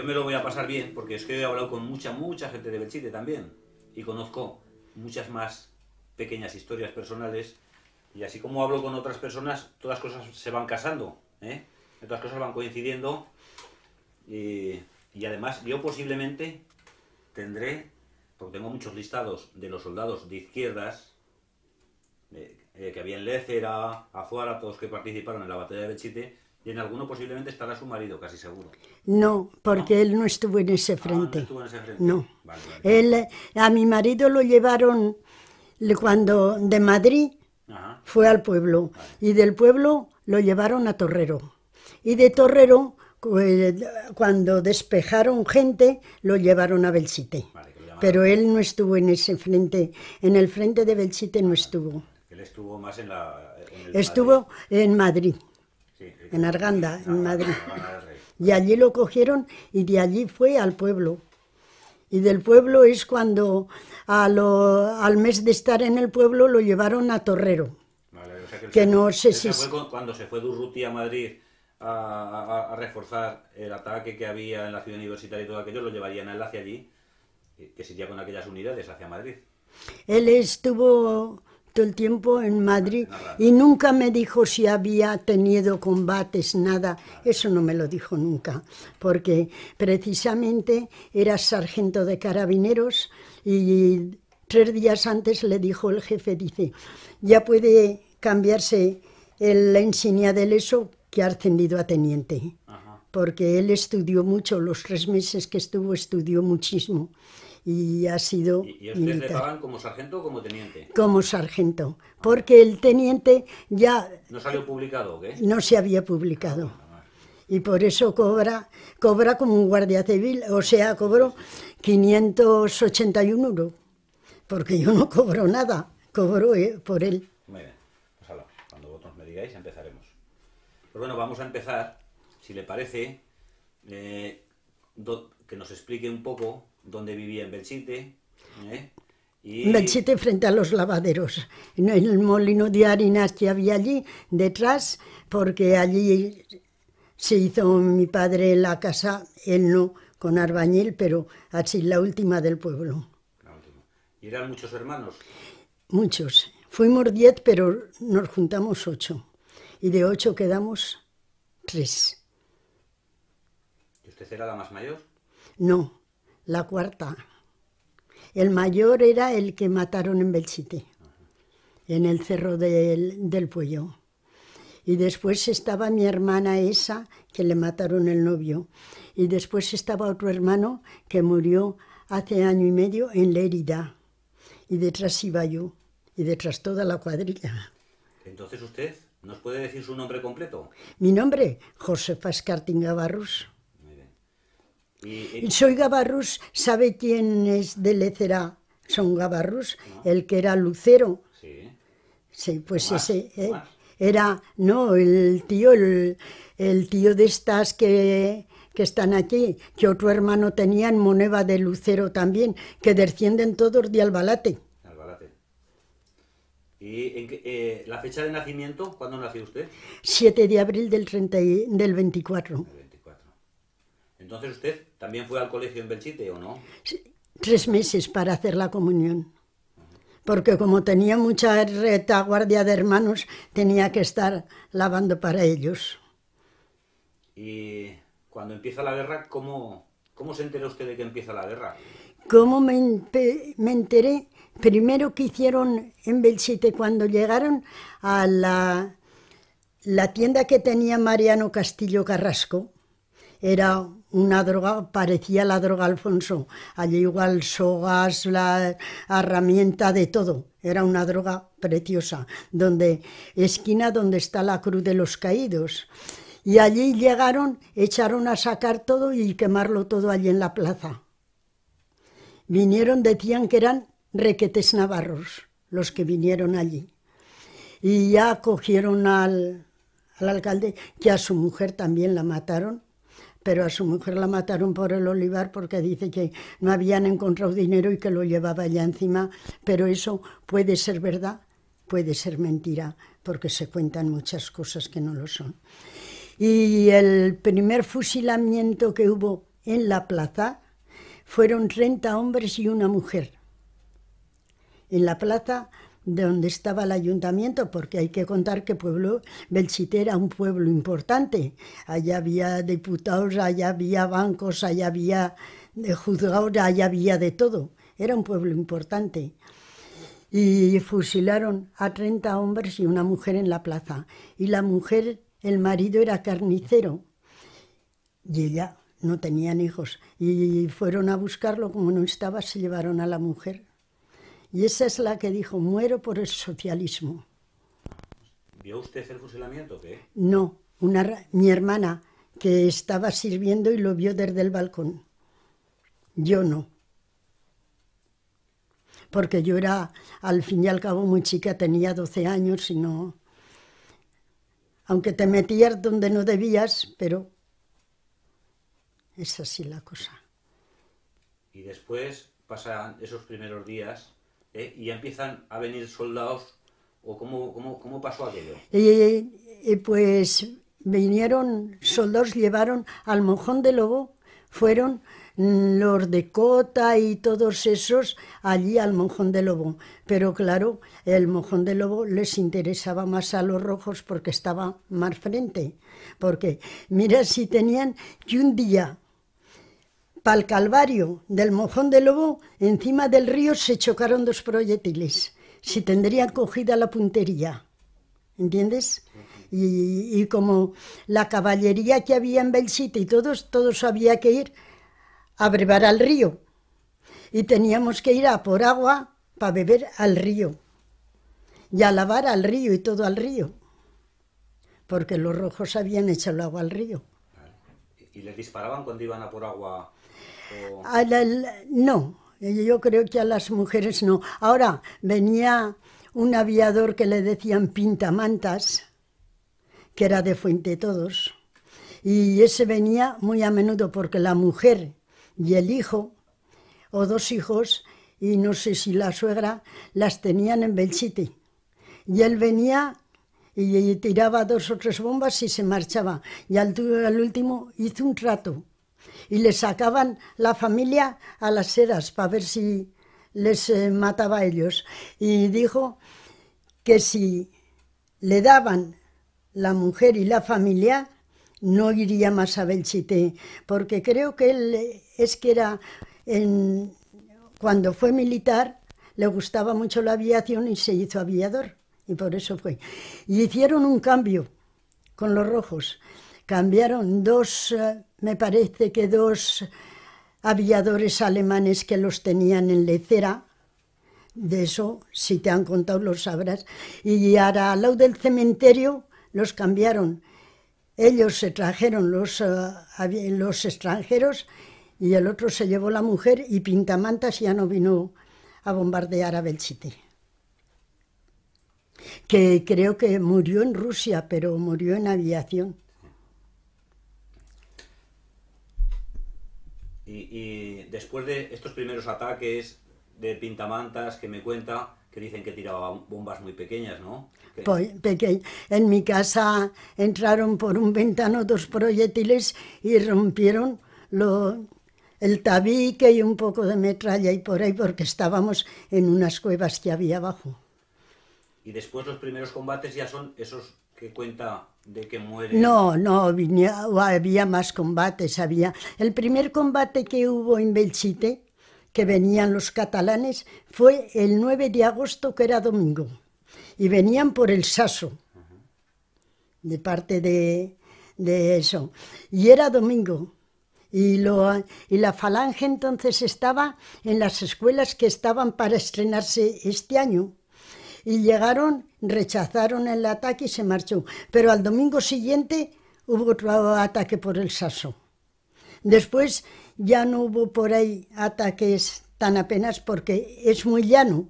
yo me lo voy a pasar bien, porque es que he hablado con mucha, mucha gente de Belchite también, y conozco muchas más pequeñas historias personales, y así como hablo con otras personas, todas cosas se van casando, ¿eh? todas cosas van coincidiendo, y, y además yo posiblemente tendré, porque tengo muchos listados de los soldados de izquierdas, eh, que había en Lecera, Azuara, todos que participaron en la batalla de Belchite, y en alguno posiblemente estará su marido, casi seguro. No, porque él no estuvo en ese ah, frente. no estuvo en ese frente. No. Él, a mi marido lo llevaron cuando de Madrid fue al pueblo y del pueblo lo llevaron a Torrero. Y de Torrero, cuando despejaron gente, lo llevaron a Belsite. Pero él no estuvo en ese frente, en el frente de Belsite no estuvo. Él estuvo más en la... estuvo en Madrid en Arganda, ah, en Madrid. Y allí lo cogieron y de allí fue al pueblo. Y del pueblo es cuando a al mes de estar en el pueblo lo llevaron a Torrero. que, no sé si... cuando se fue Durruti a Madrid a, reforzar el ataque que había en la ciudad universitaria y todo aquello, lo llevarían a él hacia allí, que sería con aquellas unidades hacia Madrid. Él estuvo todo el tiempo en Madrid y nunca me dijo si había tenido combates, nada. Eso no me lo dijo nunca, porque precisamente era sargento de carabineros y tres días antes le dijo el jefe, dice, ya puede cambiarse el, la insignia del ESO que ha ascendido a teniente, porque él estudió mucho, los tres meses que estuvo estudió muchísimo y ha sido. ¿Y, a le pagan como sargento o como teniente? Como sargento, ah, porque el teniente ya. ¿No salió publicado o qué? No se había publicado. Ah, y por eso cobra, cobra como un guardia civil, o sea, cobró 581 euros, porque yo no cobro nada, cobro eh, por él. Muy bien, pues cuando vosotros me digáis empezaremos. Pues bueno, vamos a empezar, si le parece, eh, que nos explique un poco dónde vivía en Belchite. ¿eh? Belchite frente a los lavaderos, en el molino de harinas que había allí detrás, porque allí se hizo mi padre la casa, él no con Arbañil, pero así la última del pueblo. ¿Y eran muchos hermanos? Muchos. Fuimos diez, pero nos juntamos ocho. Y de ocho quedamos tres. ¿Usted la más mayor? No, la cuarta. El mayor era el que mataron en Belchite, en el cerro del, del Puello. Y después estaba mi hermana esa, que le mataron el novio. Y después estaba otro hermano que murió hace año y medio en Lérida. Y detrás iba yo, y detrás toda la cuadrilla. Entonces usted nos puede decir su nombre completo. Mi nombre, Josefa Escartinga soy Gabarrús, ¿sabe quién es de Lecerá? Son Gabarrús, ah. el que era lucero. Sí. Sí, pues ese ¿eh? era, no, el tío, el, tío de estas que, están aquí, que otro hermano tenía en Moneva de Lucero también, que descienden todos de Albalate. Albalate. ¿Y en, eh, la fecha de nacimiento? ¿Cuándo nació usted? 7 de abril del, 30 del 24. Entonces usted ¿También fue al colegio en Belchite o no? Tres meses para hacer la comunión. Porque como tenía mucha retaguardia de hermanos, tenía que estar lavando para ellos. Y cuando empieza la guerra, ¿cómo, cómo se enteró usted de que empieza la guerra? ¿Cómo me, enteré? Primero que hicieron en Belchite, cuando llegaron a la, la tienda que tenía Mariano Castillo Carrasco, era una droga, parecía la droga Alfonso. Allí igual sogas, la herramienta de todo. Era una droga preciosa, donde esquina donde está la cruz de los caídos. Y allí llegaron, echaron a sacar todo y quemarlo todo allí en la plaza. Vinieron, decían que eran requetes navarros los que vinieron allí. Y ya cogieron al alcalde, que a su mujer también la mataron pero a su mujer la mataron por el olivar porque dice que no habían encontrado dinero y que lo llevaba allá encima, pero eso puede ser verdad, puede ser mentira, porque se cuentan muchas cosas que no lo son. Y el primer fusilamiento que hubo en la plaza fueron 30 hombres y una mujer. En la plaza de donde estaba el ayuntamiento, porque hay que contar que pueblo Belchite era un pueblo importante. Allá había diputados, allá había bancos, allá había eh, juzgados, allá había de todo. Era un pueblo importante. Y fusilaron a 30 hombres y una mujer en la plaza. Y la mujer, el marido era carnicero. Y ella no tenía hijos. Y fueron a buscarlo, como no estaba, se llevaron a la mujer y esa es la que dijo, muero por el socialismo. ¿Vio usted el fusilamiento o qué? No, mi hermana, que estaba sirviendo y lo vio desde el balcón. Yo no. Porque yo era, al fin y al cabo, muy chica, tenía 12 años y no... Aunque te metías donde no debías, pero es así la cosa. Y después pasan esos primeros días ¿eh? y empiezan a venir soldados? ¿O cómo, pasó aquello? Eh, eh, pues vinieron soldados, llevaron al mojón de lobo, fueron mm, los de Cota y todos esos allí al Monjón de Lobo. Pero claro, el Monjón de Lobo les interesaba más a los rojos porque estaba más frente. Porque mira si tenían que un día el Calvario, del Mojón de Lobo, encima del río se chocaron dos proyectiles. Si tendrían cogida la puntería. ¿Entiendes? Y, como la caballería que había en Belsita y todos, todos había que ir a brevar al río. Y teníamos que ir a por agua para beber al río. Y a lavar al río y todo al río. Porque los rojos habían echado el agua al río. ¿Y les disparaban cuando iban a por agua? no, eh, yo creo que a las mujeres no. Ahora, venía un aviador que le decían pintamantas, que era de Fuente Todos, y ese venía muy a menudo porque la mujer y el hijo, o dos hijos, y no sé si la suegra, las tenían en Belchite. Y él venía y, tiraba dos o tres bombas y se marchaba. Y al, al último hizo un trato y le sacaban la familia a las eras para ver si les eh, mataba a ellos. Y dijo que si le daban la mujer y la familia, no iría más a Belchite, porque creo que él eh, es que era, cuando fue militar, le gustaba mucho la aviación y se hizo aviador, y por eso fue. Y hicieron un cambio con los rojos, cambiaron dos... Eh, me parece que dos aviadores alemanes que los tenían en Lecera, de eso, si te han contado, lo sabrás, y ahora al lado del cementerio los cambiaron. Ellos se trajeron los, eh, los extranjeros y el otro se llevó la mujer y Pintamantas ya no vino a bombardear a Belchite. Que creo que murió en Rusia, pero murió en aviación. Y, después de estos primeros ataques de pintamantas que me cuenta, que dicen que tiraba bombas muy pequeñas, ¿no? Pues, en mi casa entraron por un ventano dos proyectiles y rompieron el tabique y un poco de metralla y por ahí, porque estábamos en unas cuevas que había abajo. Y después los primeros combates ya son esos que cuenta no, no, ah, había, más combates. Había el primer combate que hubo en Belchite, que venían los catalanes, fue el 9 de agosto, que era domingo, y venían por el Saso, de parte de, de eso. Y era domingo. Y, lo, y la falange entonces estaba en las escuelas que estaban para estrenarse este año y llegaron, rechazaron el ataque y se marchó. Pero al domingo siguiente hubo otro ataque por el Saso. Después ya no hubo por ahí ataques tan apenas porque es muy llano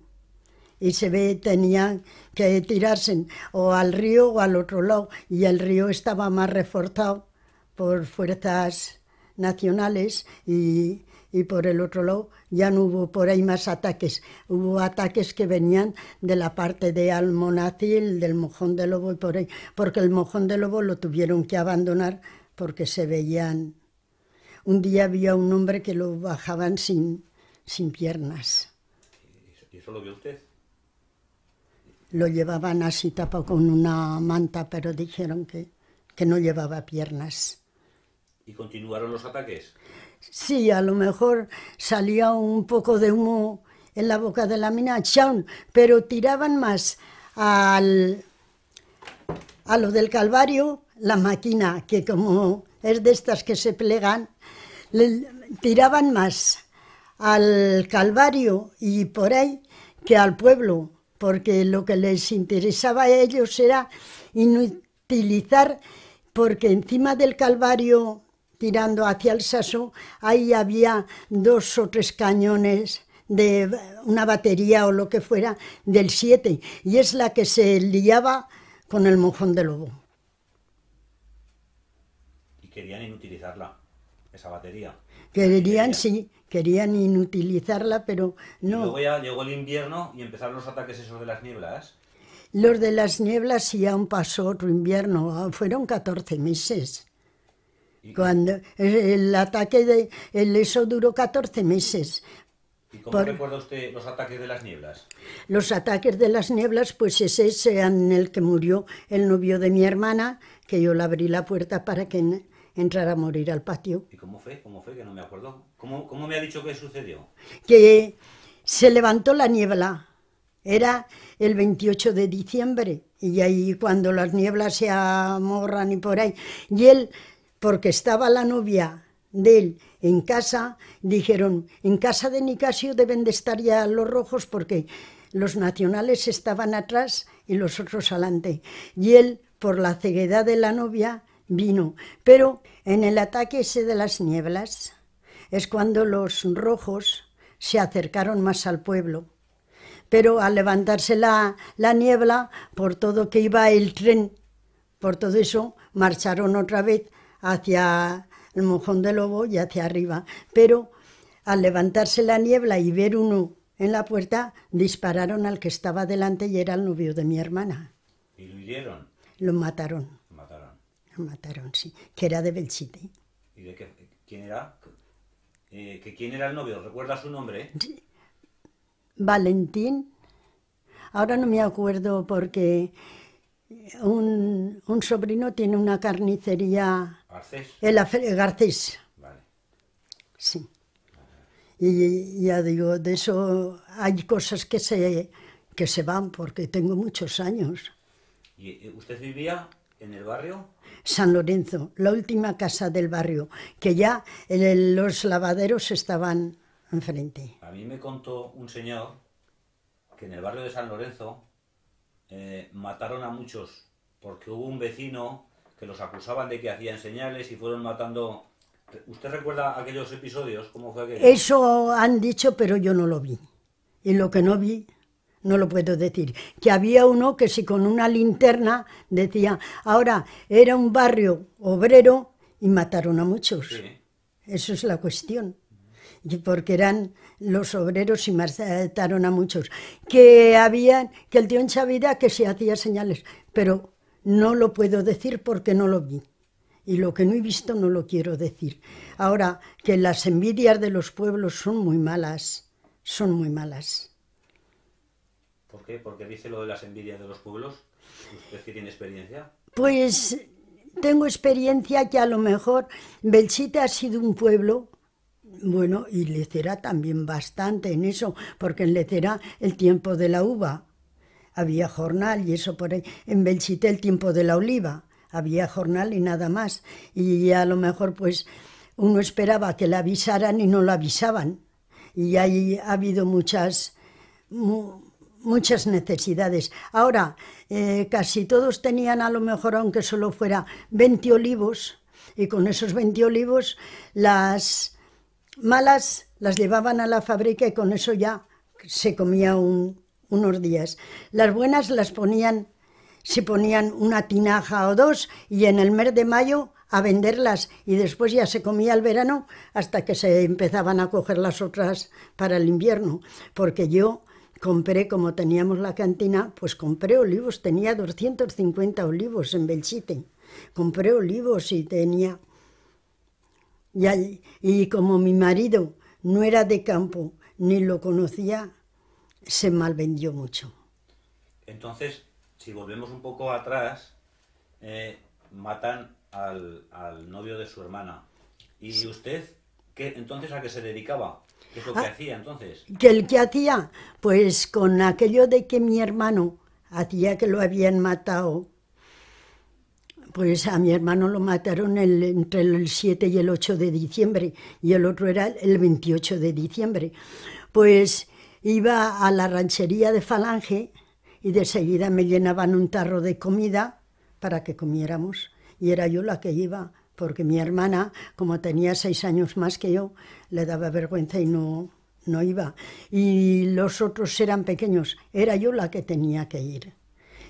y se ve tenían que tirarse o al río o al otro lado y el río estaba más reforzado por fuerzas nacionales y y por el otro lado ya no hubo por ahí más ataques. Hubo ataques que venían de la parte de Almonacil, del Mojón de Lobo y por ahí, porque el Mojón de Lobo lo tuvieron que abandonar porque se veían. Un día había un hombre que lo bajaban sin, piernas. ¿Y eso lo vio usted? Lo llevaban así tapado con una manta, pero dijeron que, que no llevaba piernas. ¿Y continuaron los ataques? Sí, a lo mejor salía un poco de humo en la boca de la mina, pero tiraban más al, a lo del Calvario la máquina, que como es de estas que se plegan, le, tiraban más al Calvario y por ahí que al pueblo, porque lo que les interesaba a ellos era inutilizar, porque encima del Calvario tirando hacia el Saso, ahí había dos o tres cañones de una batería o lo que fuera del 7 y es la que se liaba con el mojón de lobo. ¿Y querían inutilizarla, esa batería? Querían, sí, querían inutilizarla, pero no. Y luego ya llegó el invierno y empezaron los ataques esos de las nieblas. Los de las nieblas y aún pasó otro invierno, fueron 14 meses. Cuando el ataque de eso duró 14 meses. ¿Y cómo recuerda usted los ataques de las nieblas? Los ataques de las nieblas, pues ese es en el que murió el novio de mi hermana, que yo le abrí la puerta para que entrara a morir al patio. ¿Y cómo fue? ¿Cómo fue? Que no me acuerdo. ¿Cómo, me ha dicho que sucedió? Que se levantó la niebla. Era el 28 de diciembre y ahí cuando las nieblas se amorran y por ahí. Y él porque estaba la novia de él en casa, dijeron, en casa de Nicasio deben de estar ya los rojos porque los nacionales estaban atrás y los otros adelante. Y él, por la ceguedad de la novia, vino. Pero en el ataque ese de las nieblas es cuando los rojos se acercaron más al pueblo. Pero al levantarse la, la niebla, por todo que iba el tren, por todo eso, marcharon otra vez hacia el mojón de lobo y hacia arriba. Pero al levantarse la niebla y ver uno en la puerta, dispararon al que estaba delante y era el novio de mi hermana. ¿Y lo hirieron? Lo mataron. Lo mataron. mataron, sí. Que era de Belchite. ¿Y de qué? quién era? Eh, ¿Quién era el novio? ¿Recuerda su nombre? Sí. Valentín. Ahora no me acuerdo porque un, un sobrino tiene una carnicería ¿Garcés? El, Garcés. Vale. Sí. Y ya digo, de eso hay cosas que se, que se van porque tengo muchos años. ¿Y eh, usted vivía en el barrio? San Lorenzo, la última casa del barrio, que ya los lavaderos estaban enfrente. A mí me contó un señor que en el barrio de San Lorenzo eh, mataron a muchos porque hubo un vecino que los acusaban de que hacían señales y fueron matando. ¿Usted recuerda aquellos episodios? ¿Cómo fue aquello? Eso han dicho, pero yo no lo vi. Y lo que no vi, no lo puedo decir. Que había uno que si con una linterna decía, ahora era un barrio obrero y mataron a muchos. Eso es la cuestión. porque eran los obreros y mataron a muchos. Que habían, que el tío en Chavira que se hacía señales, pero no lo puedo decir porque no lo vi. Y lo que no he visto no lo quiero decir. Ahora, que las envidias de los pueblos son muy malas, son muy malas. ¿Por qué? ¿Porque dice lo de las envidias de los pueblos? ¿Usted que tiene experiencia? Pues tengo experiencia que a lo mejor Belchite ha sido un pueblo bueno, y será también bastante en eso, porque en el tiempo de la uva había jornal y eso por ahí. En Belchite el tiempo de la oliva, había jornal y nada más. Y a lo mejor pues uno esperaba que la avisaran y no la avisaban. Y ahí ha habido muchas, muchas necesidades. Ahora, eh, casi todos tenían a lo mejor, aunque solo fuera 20 olivos, y con esos 20 olivos las malas las llevaban a la fábrica y con eso ya se comía un, unos días. Las buenas las ponían, se ponían una tinaja o dos y en el mes de mayo a venderlas y después ya se comía el verano hasta que se empezaban a coger las otras para el invierno, porque yo compré, como teníamos la cantina, pues compré olivos, tenía 250 olivos en Belchite, compré olivos y tenía... y como mi marido no era de campo ni lo conocía, se malvendió mucho. Entonces, si volvemos un poco atrás, eh, matan al, novio de su hermana. ¿Y usted qué, entonces a qué se dedicaba? ¿Qué es lo que ah, hacía entonces? ¿Qué el que hacía? Pues con aquello de que mi hermano hacía que lo habían matado. Pues a mi hermano lo mataron entre el 7 y el 8 de diciembre y el otro era el 28 de diciembre. Pues Iba a la ranchería de Falange y de seguida me llenaban un tarro de comida para que comiéramos. Y era yo la que iba, porque mi hermana, como tenía seis años más que yo, le daba vergüenza y no, iba. Y los otros eran pequeños, era yo la que tenía que ir.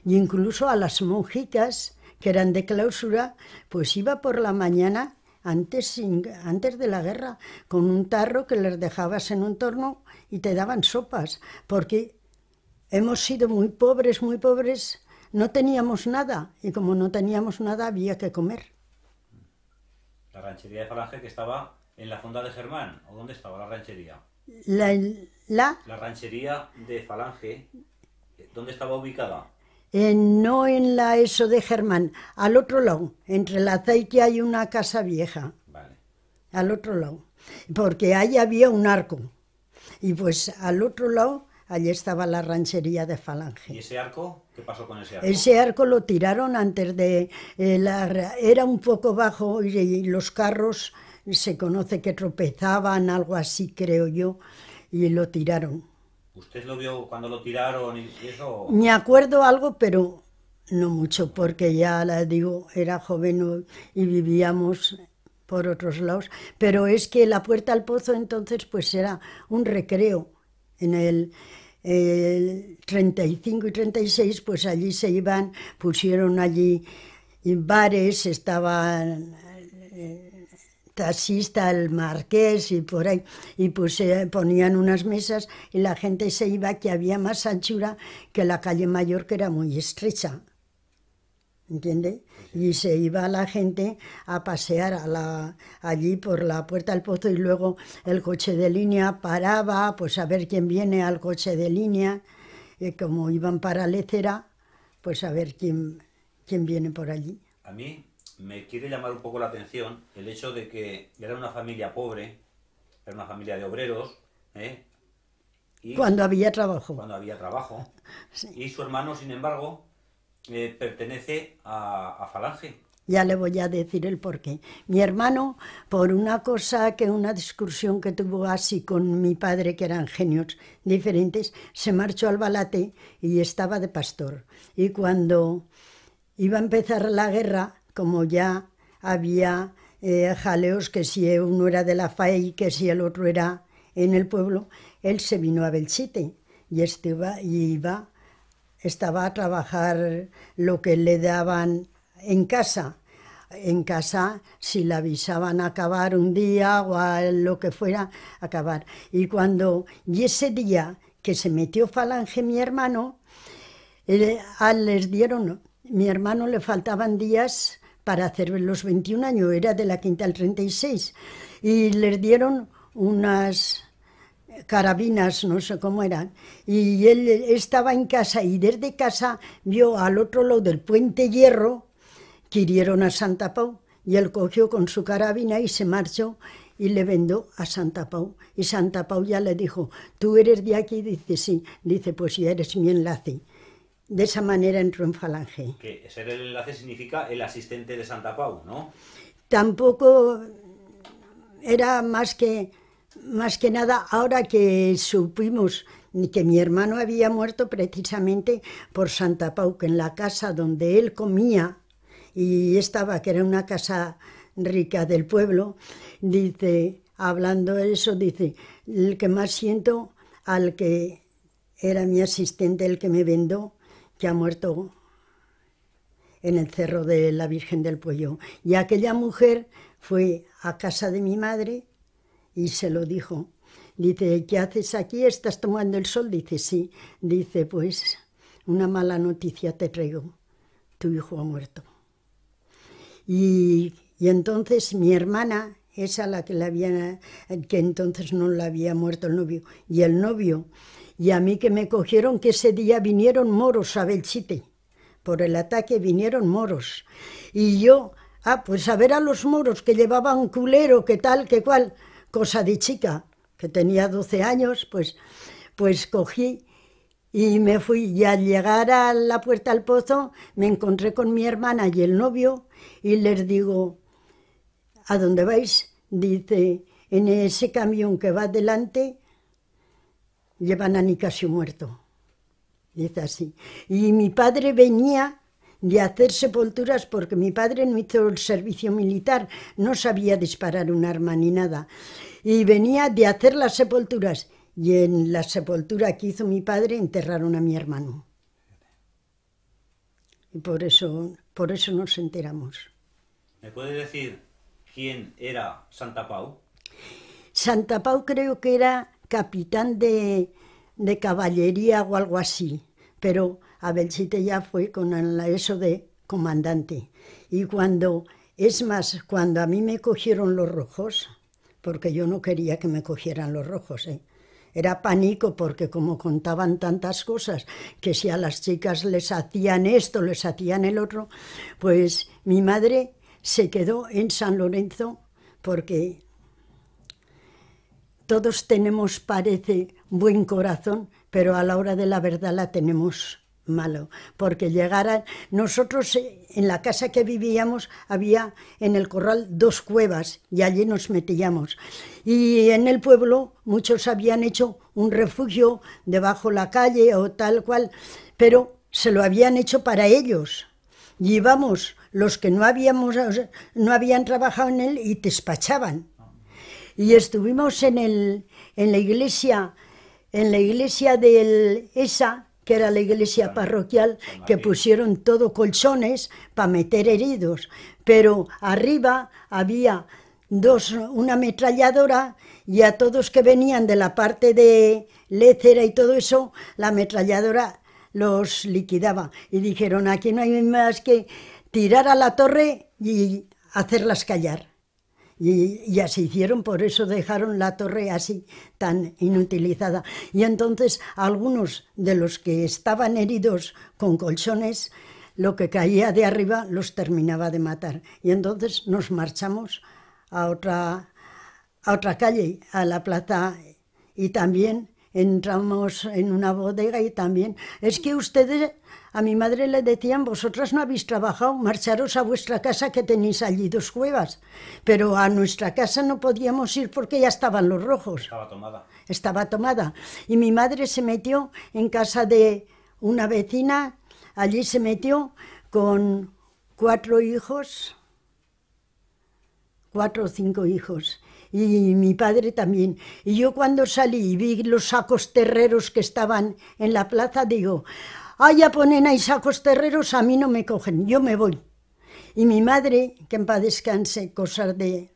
Y incluso a las monjitas que eran de clausura, pues iba por la mañana, antes, antes de la guerra, con un tarro que les dejabas en un torno y te daban sopas, porque hemos sido muy pobres, muy pobres, no teníamos nada y como no teníamos nada había que comer. La ranchería de Falange que estaba en la fonda de Germán, ¿o dónde estaba la ranchería? La, la... ranchería de Falange, ¿dónde estaba ubicada? Eh, no en la ESO de Germán, al otro lado, entre la aceite hay una casa vieja. Vale. Al otro lado. Porque ahí había un arco. Y pues al otro lado, allí estaba la ranchería de Falange. ¿Y ese arco? ¿Qué pasó con ese arco? Ese arco lo tiraron antes de... Eh, la, era un poco bajo y, los carros se conoce que tropezaban, algo así creo yo, y lo tiraron. ¿Usted lo vio cuando lo tiraron eso? Me acuerdo algo, pero no mucho, porque ya la digo, era joven y vivíamos por otros lados, pero es que la puerta al pozo entonces pues era un recreo. En el, 35 y 36 pues allí se iban, pusieron allí bares, estaban eh, taxista, el marqués y por ahí, y pues se ponían unas mesas y la gente se iba que había más anchura que la calle mayor que era muy estrecha. ¿entiendes? Y se iba la gente a pasear a la, allí por la puerta del pozo y luego el coche de línea paraba, pues a ver quién viene al coche de línea, y como iban para Lecera, pues a ver quién, quién viene por allí. A mí me quiere llamar un poco la atención el hecho de que era una familia pobre, era una familia de obreros, ¿eh? cuando había trabajo. Cuando había trabajo. Y su hermano, sin embargo, pertenece a, Falange. Ya le voy a decir el porqué. Mi hermano, por una cosa que una discusión que tuvo así con mi padre, que eran genios diferentes, se marchó al Balate y estaba de pastor. Y cuando iba a empezar la guerra, como ya había eh, jaleos que si uno era de la y que si el otro era en el pueblo, él se vino a Belchite y este iba, y iba estaba a trabajar lo que le daban en casa. En casa, si la avisaban a acabar un día o a lo que fuera, acabar. Y cuando, y ese día que se metió falange mi hermano, eh, a ah, les dieron, mi hermano le faltaban días para hacer los 21 años, era de la quinta al 36, y les dieron unas carabinas, no sé cómo eran, y él estaba en casa y desde casa vio al otro lado del puente Hierro que a Santa Pau y él cogió con su carabina y se marchó y le vendó a Santa Pau. Y Santa Pau ya le dijo, tú eres de aquí, dice sí, dice pues ya eres mi enlace. De esa manera entró en Falange. Que ser el enlace significa el asistente de Santa Pau, ¿no? Tampoco era más que más que nada ahora que supimos que mi hermano había muerto precisamente por Santa Pau, en la casa donde él comía y estaba, que era una casa rica del pueblo, dice, hablando eso, dice, el que más siento al que era mi asistente, el que me vendó, que ha muerto en el cerro de la Virgen del Puello. Y aquella mujer fue a casa de mi madre, y se lo dijo. Dice, ¿qué haces aquí? ¿Estás tomando el sol? Dice, sí. Dice, pues una mala noticia te traigo. Tu hijo ha muerto. Y, entonces mi hermana, esa la que, la había, que entonces no la había muerto el novio, y el novio, y a mí que me cogieron que ese día vinieron moros a Belchite. Por el ataque vinieron moros. Y yo, ah, pues a ver a los moros que llevaban culero, que tal, que cual cosa de chica, que tenía 12 años, pues, pues cogí y me fui. Y al llegar a la puerta al pozo me encontré con mi hermana y el novio y les digo, ¿a dónde vais? Dice, en ese camión que va adelante llevan a Nicasio muerto. Dice así. Y mi padre venía de hacer sepulturas porque mi padre no hizo el servicio militar, no sabía disparar un arma ni nada. Y venía de hacer las sepulturas. Y en la sepultura que hizo mi padre enterraron a mi hermano. Y por eso, por eso nos enteramos. ¿Me puedes decir quién era Santa Pau? Santa Pau creo que era capitán de, de caballería o algo así, pero a Belchite ya fue con ESO de comandante. Y cuando, es más, cuando a mí me cogieron los rojos, porque yo no quería que me cogieran los rojos, ¿eh? era pánico porque como contaban tantas cosas, que si a las chicas les hacían esto, les hacían el otro, pues mi madre se quedó en San Lorenzo porque todos tenemos, parece, buen corazón, pero a la hora de la verdad la tenemos malo, porque llegaran... Nosotros eh, en la casa que vivíamos había en el corral dos cuevas y allí nos metíamos. Y en el pueblo muchos habían hecho un refugio debajo la calle o tal cual, pero se lo habían hecho para ellos. Y los que no, habíamos, no habían trabajado en él y despachaban. Y estuvimos en, el, en la iglesia, en la iglesia del esa, que era la iglesia parroquial, que pusieron todo colchones para meter heridos. Pero arriba había dos, una ametralladora y a todos que venían de la parte de Lécera y todo eso, la ametralladora los liquidaba. Y dijeron, aquí no hay más que tirar a la torre y hacerlas callar. Y, así hicieron, por eso dejaron la torre así tan inutilizada. Y entonces algunos de los que estaban heridos con colchones, lo que caía de arriba los terminaba de matar. Y entonces nos marchamos a otra, a otra calle, a la plaza, y también entramos en una bodega y también... Es que ustedes a mi madre le decían, vosotras no habéis trabajado, marcharos a vuestra casa que tenéis allí dos cuevas. Pero a nuestra casa no podíamos ir porque ya estaban los rojos. Estaba tomada. Estaba tomada. Y mi madre se metió en casa de una vecina, allí se metió con cuatro hijos, cuatro o cinco hijos y mi padre también. Y yo cuando salí y vi los sacos terreros que estaban en la plaza, digo, allá ponen ahí sacos terreros, a mí no me cogen, yo me voy. Y mi madre, que en paz descanse, cosas de...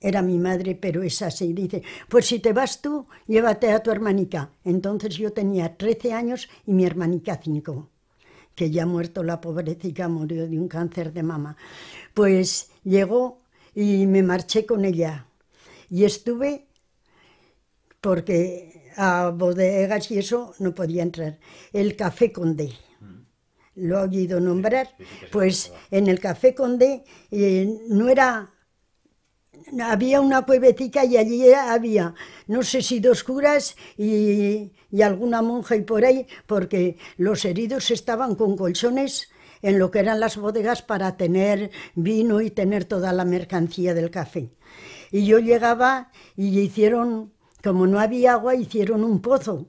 Era mi madre, pero es así. Dice, pues si te vas tú, llévate a tu hermanica. Entonces yo tenía 13 años y mi hermanica 5, que ya ha muerto la pobrecita, murió de un cáncer de mama. Pues llegó y me marché con ella. Y estuve porque a bodegas y eso no podía entrar. El Café Conde, mm. lo he oído nombrar, pues en el Café Conde eh, no era... Había una puebetica y allí había, no sé si dos curas y, y alguna monja y por ahí, porque los heridos estaban con colchones en lo que eran las bodegas para tener vino y tener toda la mercancía del café. Y yo llegaba y hicieron como no había agua, hicieron un pozo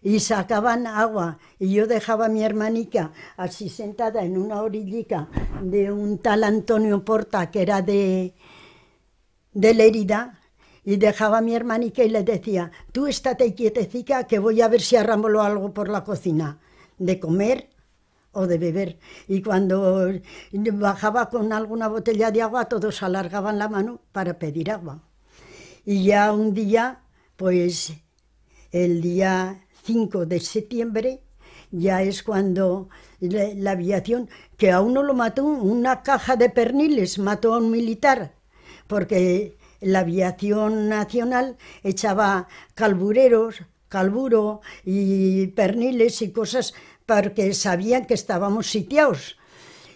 y sacaban agua. Y yo dejaba a mi hermanica así sentada en una orillica de un tal Antonio Porta, que era de, de Lérida, y dejaba a mi hermanica y le decía, tú estate quietecica que voy a ver si arrambolo algo por la cocina, de comer o de beber. Y cuando bajaba con alguna botella de agua, todos alargaban la mano para pedir agua. Y ya un día, pues el día 5 de septiembre, ya es cuando la, aviación, que a uno lo mató una caja de perniles, mató a un militar, porque la aviación nacional echaba calbureros, calburo y perniles y cosas porque sabían que estábamos sitiados.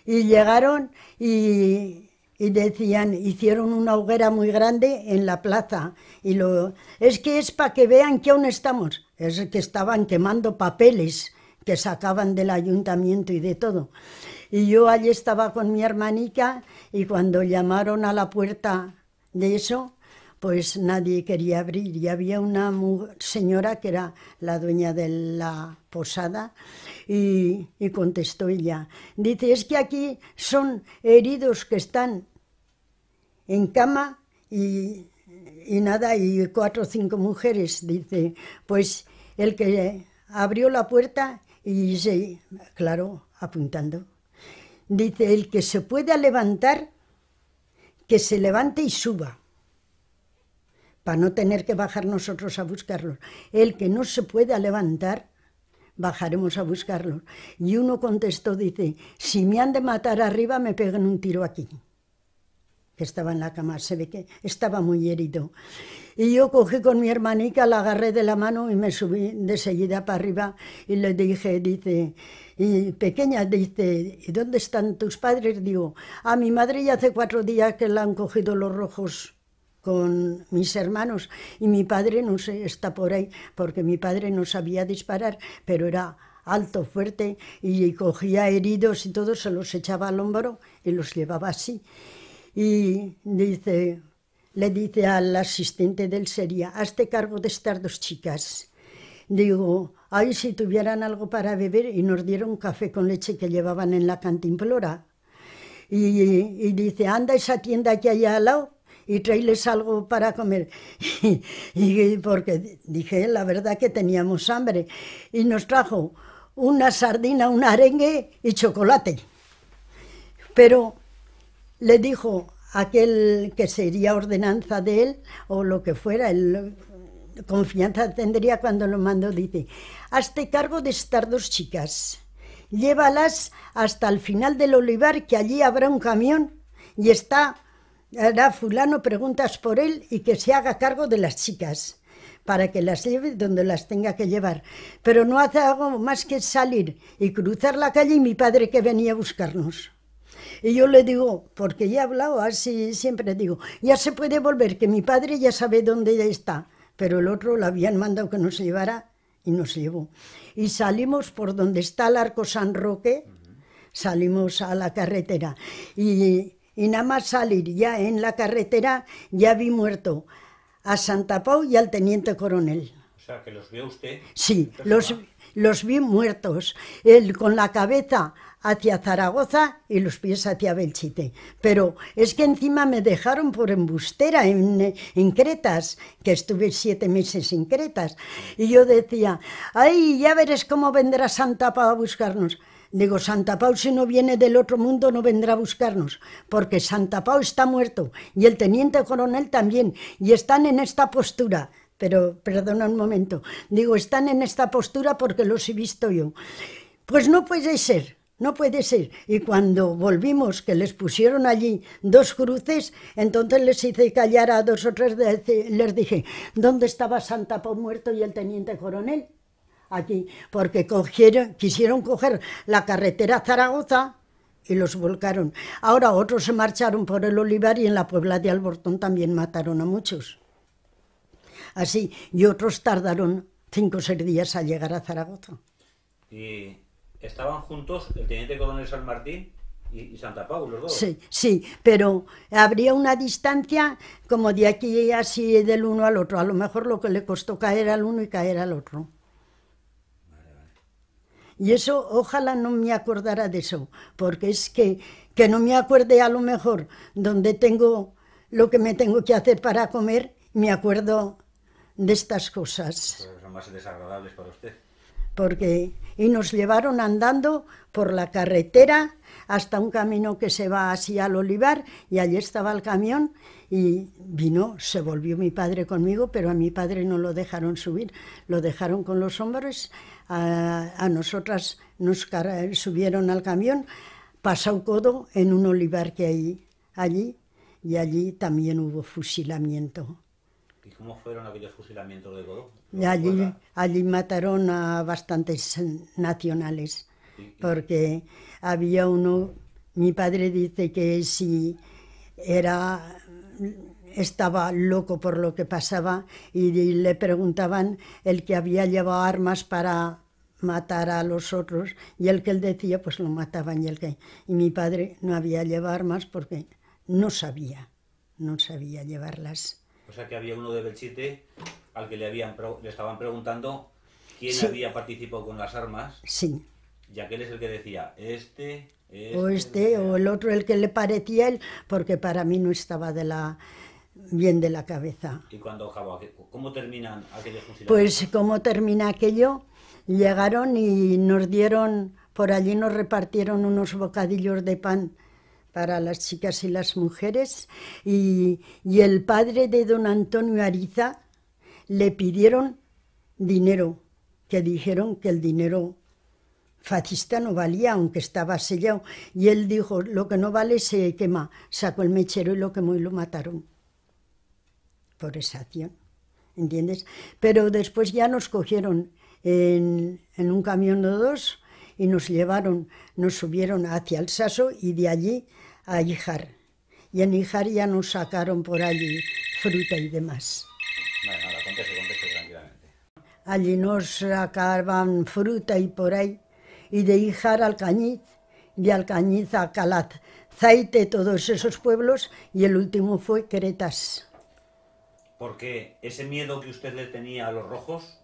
Y llegaron y y decían, hicieron una hoguera muy grande en la plaza. Y lo, es que es para que vean que aún estamos. Es que estaban quemando papeles que sacaban del ayuntamiento y de todo. Y yo allí estaba con mi hermanita y cuando llamaron a la puerta de eso, pues nadie quería abrir. Y había una señora que era la dueña de la posada y, contestó ella. Dice, es que aquí son heridos que están en cama y, y nada, y cuatro o cinco mujeres. Dice, pues el que abrió la puerta y se, claro, apuntando. Dice, el que se pueda levantar, que se levante y suba para no tener que bajar nosotros a buscarlos. El que no se pueda levantar, bajaremos a buscarlos. Y uno contestó, dice, si me han de matar arriba, me pegan un tiro aquí. Que estaba en la cama, se ve que estaba muy herido. Y yo cogí con mi hermanica, la agarré de la mano y me subí de seguida para arriba y le dije, dice, y pequeña, dice, ¿y dónde están tus padres? Digo, a mi madre ya hace cuatro días que la han cogido los rojos con mis hermanos y mi padre no sé, está por ahí, porque mi padre no sabía disparar, pero era alto, fuerte y cogía heridos y todo, se los echaba al hombro y los llevaba así. Y dice, le dice al asistente del sería, hazte cargo de estas dos chicas. Digo, ay, si tuvieran algo para beber y nos dieron café con leche que llevaban en la cantimplora. Y, y dice, anda esa tienda que hay al lado y traíles algo para comer. Y, porque dije, la verdad que teníamos hambre. Y nos trajo una sardina, un arengue y chocolate. Pero le dijo aquel que sería ordenanza de él, o lo que fuera, el confianza tendría cuando lo mandó, dice, hazte cargo de estar dos chicas, llévalas hasta el final del olivar, que allí habrá un camión y está Ahora fulano preguntas por él y que se haga cargo de las chicas para que las lleve donde las tenga que llevar. Pero no hace algo más que salir y cruzar la calle y mi padre que venía a buscarnos. Y yo le digo, porque ya he hablado así, siempre digo, ya se puede volver, que mi padre ya sabe dónde ya está, pero el otro lo habían mandado que nos llevara y nos llevó. Y salimos por donde está el arco San Roque, salimos a la carretera. Y y nada más salir ya en la carretera ya vi muerto a Santa Pau y al teniente coronel. O sea, que los vio usted. Sí, los, los vi muertos, él con la cabeza hacia Zaragoza y los pies hacia Belchite. Pero es que encima me dejaron por embustera en, en, Cretas, que estuve siete meses en Cretas. Y yo decía, ay, ya verás cómo vendrá Santa a buscarnos. Digo, Santa Pau si no viene del otro mundo no vendrá a buscarnos, porque Santa Pau está muerto y el teniente coronel también, y están en esta postura. Pero, perdona un momento, digo, están en esta postura porque los he visto yo. Pues no puede ser, no puede ser. Y cuando volvimos, que les pusieron allí dos cruces, entonces les hice callar a dos o tres, les dije, ¿dónde estaba Santa Pau muerto y el teniente coronel? aquí, porque cogieron, quisieron coger la carretera Zaragoza y los volcaron. Ahora otros se marcharon por el Olivar y en la Puebla de Albortón también mataron a muchos. Así, y otros tardaron cinco o seis días a llegar a Zaragoza. ¿Y estaban juntos el teniente coronel San Martín y, Santa Paula los dos. Sí, sí, pero habría una distancia como de aquí así del uno al otro. A lo mejor lo que le costó caer al uno y caer al otro. Y eso, ojalá no me acordara de eso, porque es que, que no me acuerde a lo mejor donde tengo lo que me tengo que hacer para comer, me acuerdo de estas cosas. son más desagradables para usted. Porque, y nos llevaron andando por la carretera hasta un camino que se va así al olivar y allí estaba el camión y vino, se volvió mi padre conmigo, pero a mi padre no lo dejaron subir, lo dejaron con los hombros a, nosotras nos subieron al camión, pasó codo en un olivar que hay allí, y allí también hubo fusilamiento. ¿Y cómo fueron aquellos fusilamientos de codo? Allí, allí mataron a bastantes nacionales, porque había uno, mi padre dice que si era estaba loco por lo que pasaba y, le preguntaban el que había llevado armas para matar a los otros y el que él decía pues lo mataban y el que y mi padre no había llevado armas porque no sabía no sabía llevarlas o sea que había uno de Belchite al que le habían le estaban preguntando quién había participado con las armas sí ya que él es el que decía este, este o este o el otro el que le parecía él porque para mí no estaba de la bien de la cabeza. ¿Y cuando acabó? ¿Cómo terminan aquellos Pues cómo termina aquello, llegaron y nos dieron, por allí nos repartieron unos bocadillos de pan para las chicas y las mujeres, y, y el padre de don Antonio Ariza le pidieron dinero, que dijeron que el dinero fascista no valía, aunque estaba sellado, y él dijo, lo que no vale se quema, sacó el mechero y lo quemó y lo mataron por esa acción, ¿entiendes? Pero después ya nos cogieron en, un camión o dos y nos llevaron, nos subieron hacia el Saso y de allí a Ijar. Y en Ijar ya nos sacaron por allí fruta y demás. Vale, ahora tranquilamente. Allí nos sacaban fruta y por ahí, y de Ijar al Cañiz, de Alcañiz a Calat, Zaite, todos esos pueblos, y el último fue Cretas. Porque ese miedo que usted le tenía a los rojos,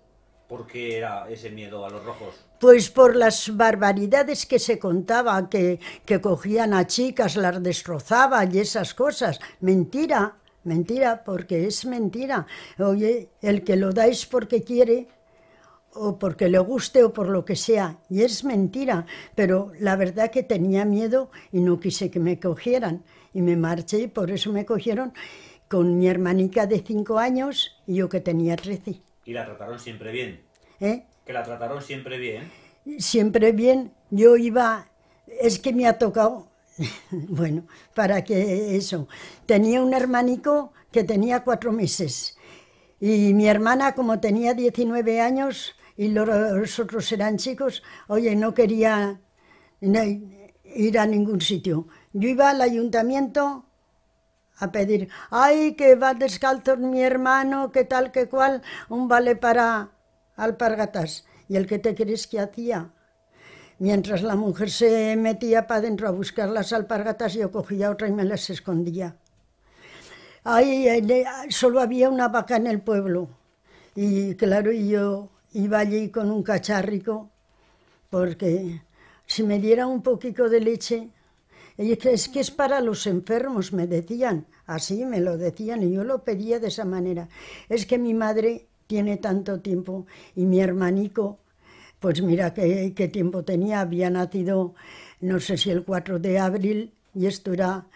¿por qué era ese miedo a los rojos? Pues por las barbaridades que se contaba, que, cogían a chicas, las destrozaban y esas cosas. Mentira, mentira, porque es mentira. Oye, el que lo da es porque quiere o porque le guste o por lo que sea, y es mentira, pero la verdad que tenía miedo y no quise que me cogieran, y me marché, y por eso me cogieron, con mi hermanica de 5 años y yo que tenía 13. ¿Y la trataron siempre bien? ¿Eh? ¿Que la trataron siempre bien? Siempre bien. Yo iba, es que me ha tocado, bueno, para que eso. Tenía un hermanico que tenía cuatro meses y mi hermana como tenía 19 años y los otros eran chicos, oye, no quería ir a ningún sitio. Yo iba al ayuntamiento a pedir, ay, que va descalzo mi hermano, que tal, que cual, un vale para alpargatas. ¿Y el que te crees que hacía? Mientras la mujer se metía para adentro a buscar las alpargatas, yo cogía otra y me las escondía. Ahí e, solo había una vaca en el pueblo. Y claro, yo iba allí con un cacharrico, porque si me diera un poquito de leche, es que es para los enfermos, me decían, así me lo decían y yo lo pedía de esa manera. Es que mi madre tiene tanto tiempo y mi hermanico, pues mira qué, tiempo tenía, había nacido, no sé si el 4 de abril y esto era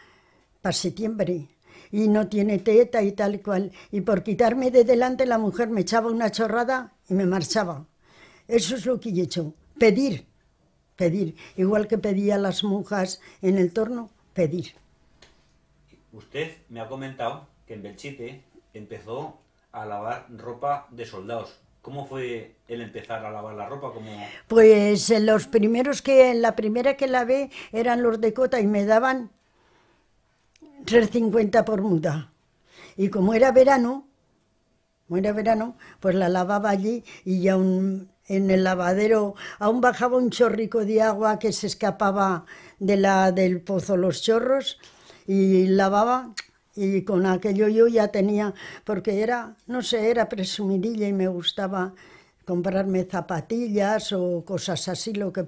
para septiembre y no tiene teta y tal cual. Y por quitarme de delante la mujer me echaba una chorrada y me marchaba. Eso es lo que he hecho, pedir pedir, igual que pedía las monjas en el torno, pedir. Usted me ha comentado que en Belchite empezó a lavar ropa de soldados. ¿Cómo fue el empezar a lavar la ropa? Pues eh, los primeros que, la primera que lavé eran los de cota y me daban 3.50 por muda. Y como era verano, como era verano, pues la lavaba allí y ya un, en el lavadero, aún bajaba un chorrico de agua que se escapaba de la, del pozo los chorros y lavaba y con aquello yo ya tenía, porque era, no sé, era presumidilla y me gustaba comprarme zapatillas o cosas así, lo que,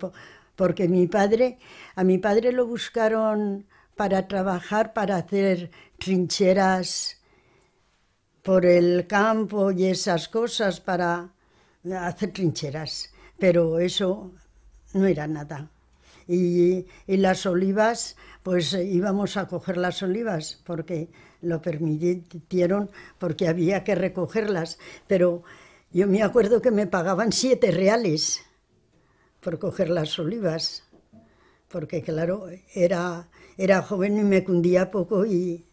porque mi padre, a mi padre lo buscaron para trabajar, para hacer trincheras por el campo y esas cosas, para hacer trincheras, pero eso no era nada. Y, las olivas, pues íbamos a coger las olivas porque lo permitieron, porque había que recogerlas. Pero yo me acuerdo que me pagaban siete reales por coger las olivas, porque claro, era, era joven y me cundía poco y...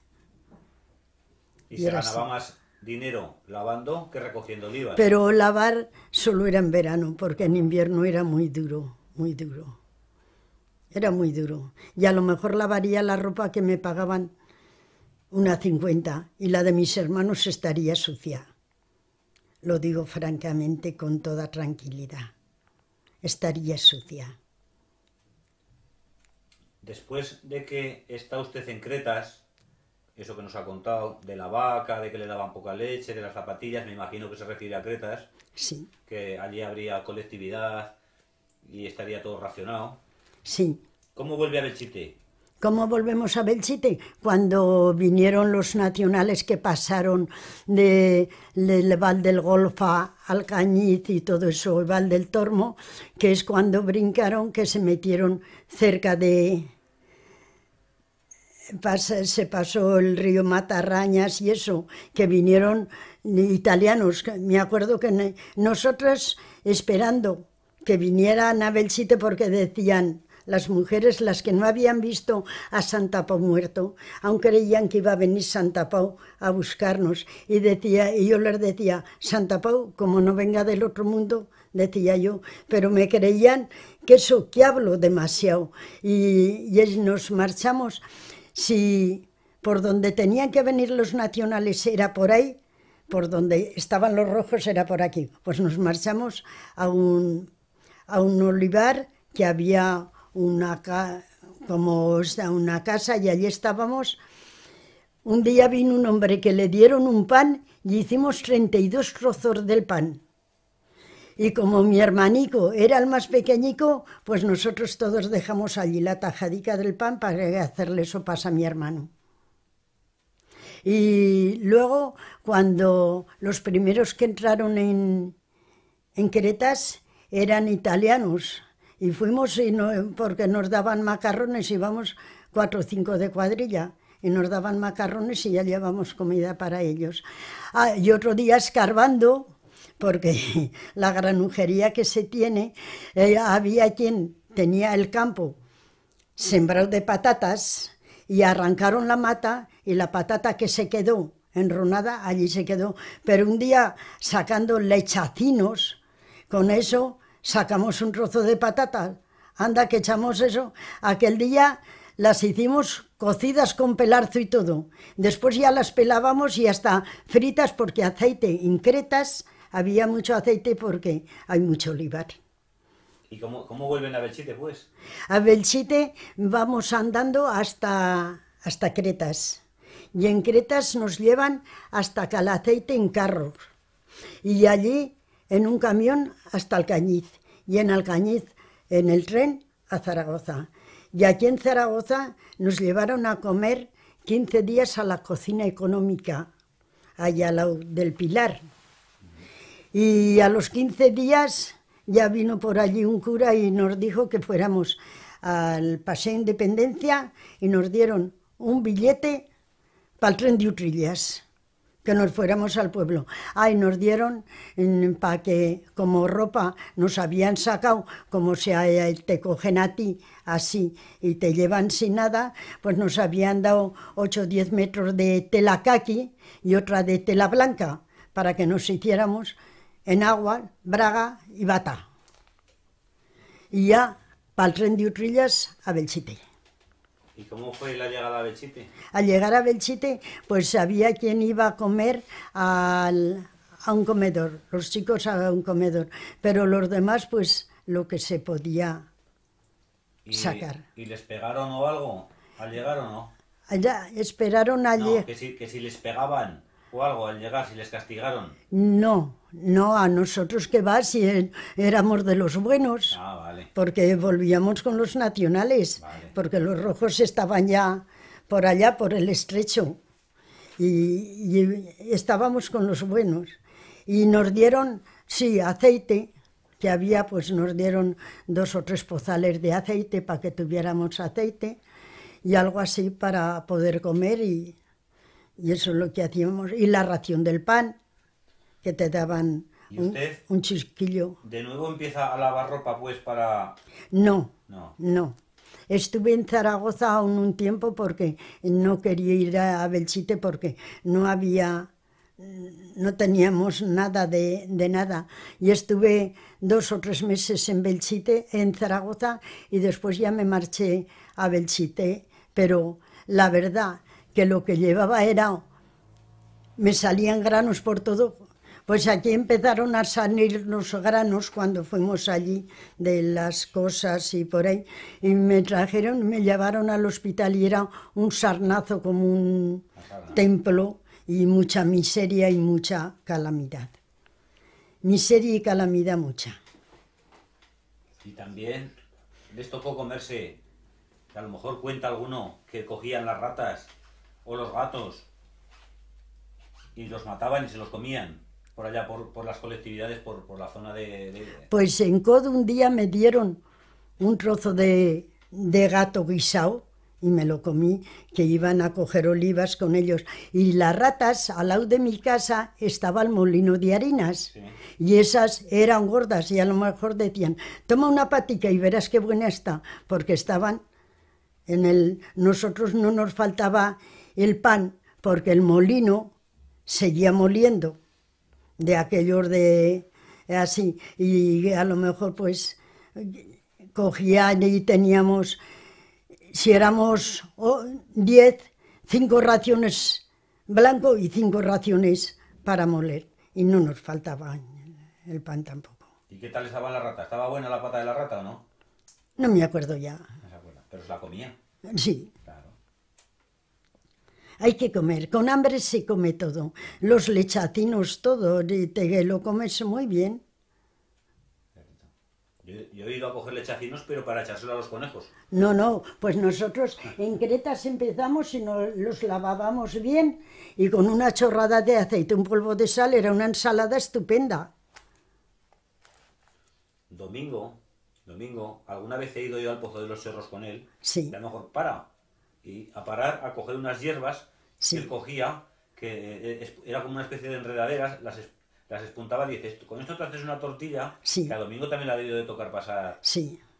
Y, se ganaba más dinero lavando que recogiendo olivas. Pero lavar solo era en verano, porque en invierno era muy duro, muy duro. Era muy duro. Y a lo mejor lavaría la ropa que me pagaban una cincuenta y la de mis hermanos estaría sucia. Lo digo francamente con toda tranquilidad. Estaría sucia. Después de que está usted en Cretas, eso que nos ha contado, de la vaca, de que le daban poca leche, de las zapatillas, me imagino que se refiere a Cretas. Sí. Que allí habría colectividad y estaría todo racionado. Sí. ¿Cómo vuelve a Belchite? ¿Cómo volvemos a Belchite? Cuando vinieron los nacionales que pasaron de, del Val del Golfa al Cañiz y todo eso, el Val del Tormo, que es cuando brincaron, que se metieron cerca de, se pasó el río Matarrañas y eso, que vinieron italianos. Me acuerdo que nosotras esperando que viniera a Belchite porque decían las mujeres, las que no habían visto a Santa Pau muerto, aún creían que iba a venir Santa Pau a buscarnos. Y, decía, y yo les decía, Santa Pau, como no venga del otro mundo, decía yo, pero me creían que eso, que hablo demasiado. Y, y nos marchamos si por donde tenían que venir los nacionales era por ahí, por donde estaban los rojos era por aquí. Pues nos marchamos a un, a un olivar que había una, como una casa y allí estábamos. Un día vino un hombre que le dieron un pan y hicimos 32 trozos del pan. Y como mi hermanico era el más pequeñico, pues nosotros todos dejamos allí la tajadica del pan para hacerle sopas a mi hermano. Y luego, cuando los primeros que entraron en, en eran italianos, y fuimos y porque nos daban macarrones, y íbamos cuatro o cinco de cuadrilla, y nos daban macarrones y ya llevamos comida para ellos. Ah, y otro día escarbando, porque la granujería que se tiene, eh, había quien tenía el campo sembrado de patatas y arrancaron la mata y la patata que se quedó enronada, allí se quedó. Pero un día sacando lechacinos, con eso sacamos un trozo de patata. Anda que echamos eso. Aquel día las hicimos cocidas con pelarzo y todo. Después ya las pelábamos y hasta fritas porque aceite, incretas, había mucho aceite porque hay mucho olivar. ¿Y cómo, cómo vuelven a Belchite, pues? A Belchite vamos andando hasta, hasta Cretas. Y en Cretas nos llevan hasta Calaceite en carro. Y allí, en un camión, hasta Alcañiz. Y en Alcañiz, en el tren, a Zaragoza. Y aquí en Zaragoza nos llevaron a comer 15 días a la cocina económica, allá del Pilar. Y a los 15 días ya vino por allí un cura y nos dijo que fuéramos al Paseo Independencia y nos dieron un billete para el tren de Utrillas, que nos fuéramos al pueblo. Ahí nos dieron para que como ropa nos habían sacado, como si te cogen a ti así y te llevan sin nada, pues nos habían dado 8 o 10 metros de tela kaki y otra de tela blanca para que nos hiciéramos en agua, Braga y Bata. Y ya para el tren de Utrillas a Belchite. ¿Y cómo fue la llegada a Belchite? Al llegar a Belchite, pues sabía quién iba a comer a un comedor, los chicos a un comedor, pero los demás, pues lo que se podía sacar. ¿Y les pegaron o algo al llegar o no? Allá, esperaron allí. que, si, que si les pegaban o algo al llegar, si les castigaron. No, no, a nosotros que va, si éramos de los buenos, ah, porque volvíamos con los nacionales, porque los rojos estaban ya por allá, por el estrecho, y, estábamos con los buenos. Y nos dieron, sí, aceite, que había, pues nos dieron dos o tres pozales de aceite para que tuviéramos aceite y algo así para poder comer y eso es lo que hacíamos. Y la ración del pan que te daban un, chisquillo. ¿De nuevo empieza a lavar ropa pues para...? No, no, Estuve en Zaragoza aún un tiempo porque no quería ir a Belchite porque no había, no teníamos nada de, de nada. Y estuve dos o tres meses en Belchite, en Zaragoza, y después ya me marché a Belchite. Pero la verdad que lo que llevaba era, me salían granos por todo, pues aquí empezaron a salir los granos cuando fuimos allí de las cosas y por ahí. Y me trajeron, me llevaron al hospital y era un sarnazo como un templo y mucha miseria y mucha calamidad. Miseria y calamidad mucha. Y también les tocó comerse, que a lo mejor cuenta alguno que cogían las ratas o los gatos y los mataban y se los comían por allá, por, las colectividades, por, la zona de, Pues en Codo un día me dieron un trozo de, gato guisado y me lo comí, que iban a coger olivas con ellos. Y las ratas, al lado de mi casa, estaba el molino de harinas. Y esas eran gordas y a lo mejor decían, toma una patica y verás qué buena está, porque estaban en el... Nosotros no nos faltaba el pan, porque el molino seguía moliendo de aquellos de eh, así. Y a lo mejor pues cogían y teníamos, si éramos oh, diez, cinco raciones blanco y cinco raciones para moler. Y no nos faltaba el pan tampoco. ¿Y qué tal estaba la rata? ¿Estaba buena la pata de la rata o no? No me acuerdo ya. No pero se la comía. Sí hay que comer. Con hambre se come todo. Los lechatinos, todo. Y te lo comes muy bien. Yo, he ido a coger lechacinos, pero para echárselo a los conejos. No, no, pues nosotros en Cretas empezamos y nos los lavábamos bien y con una chorrada de aceite, un polvo de sal, era una ensalada estupenda. Domingo, domingo, alguna vez he ido yo al Pozo de los Cerros con él. Sí. a lo mejor, para, y a parar a coger unas hierbas que él cogía, que eh, era como una especie de enredaderas, las, las espuntaba y dices, con esto te haces una tortilla, que a Domingo también le ha debido de tocar pasar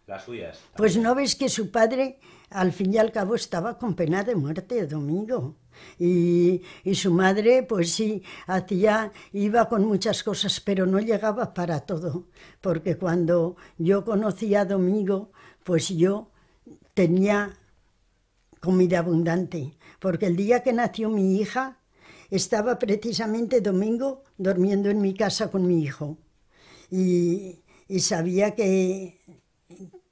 las suyas. Pues no ves que su padre, al fin y al cabo, estaba con pena de muerte, Domingo. Y, y, su madre, pues sí, hacía, iba con muchas cosas, pero no llegaba para todo, porque cuando yo conocí a Domingo, pues yo tenía comida abundante, porque el día que nació mi hija estaba precisamente domingo durmiendo en mi casa con mi hijo y, sabía que,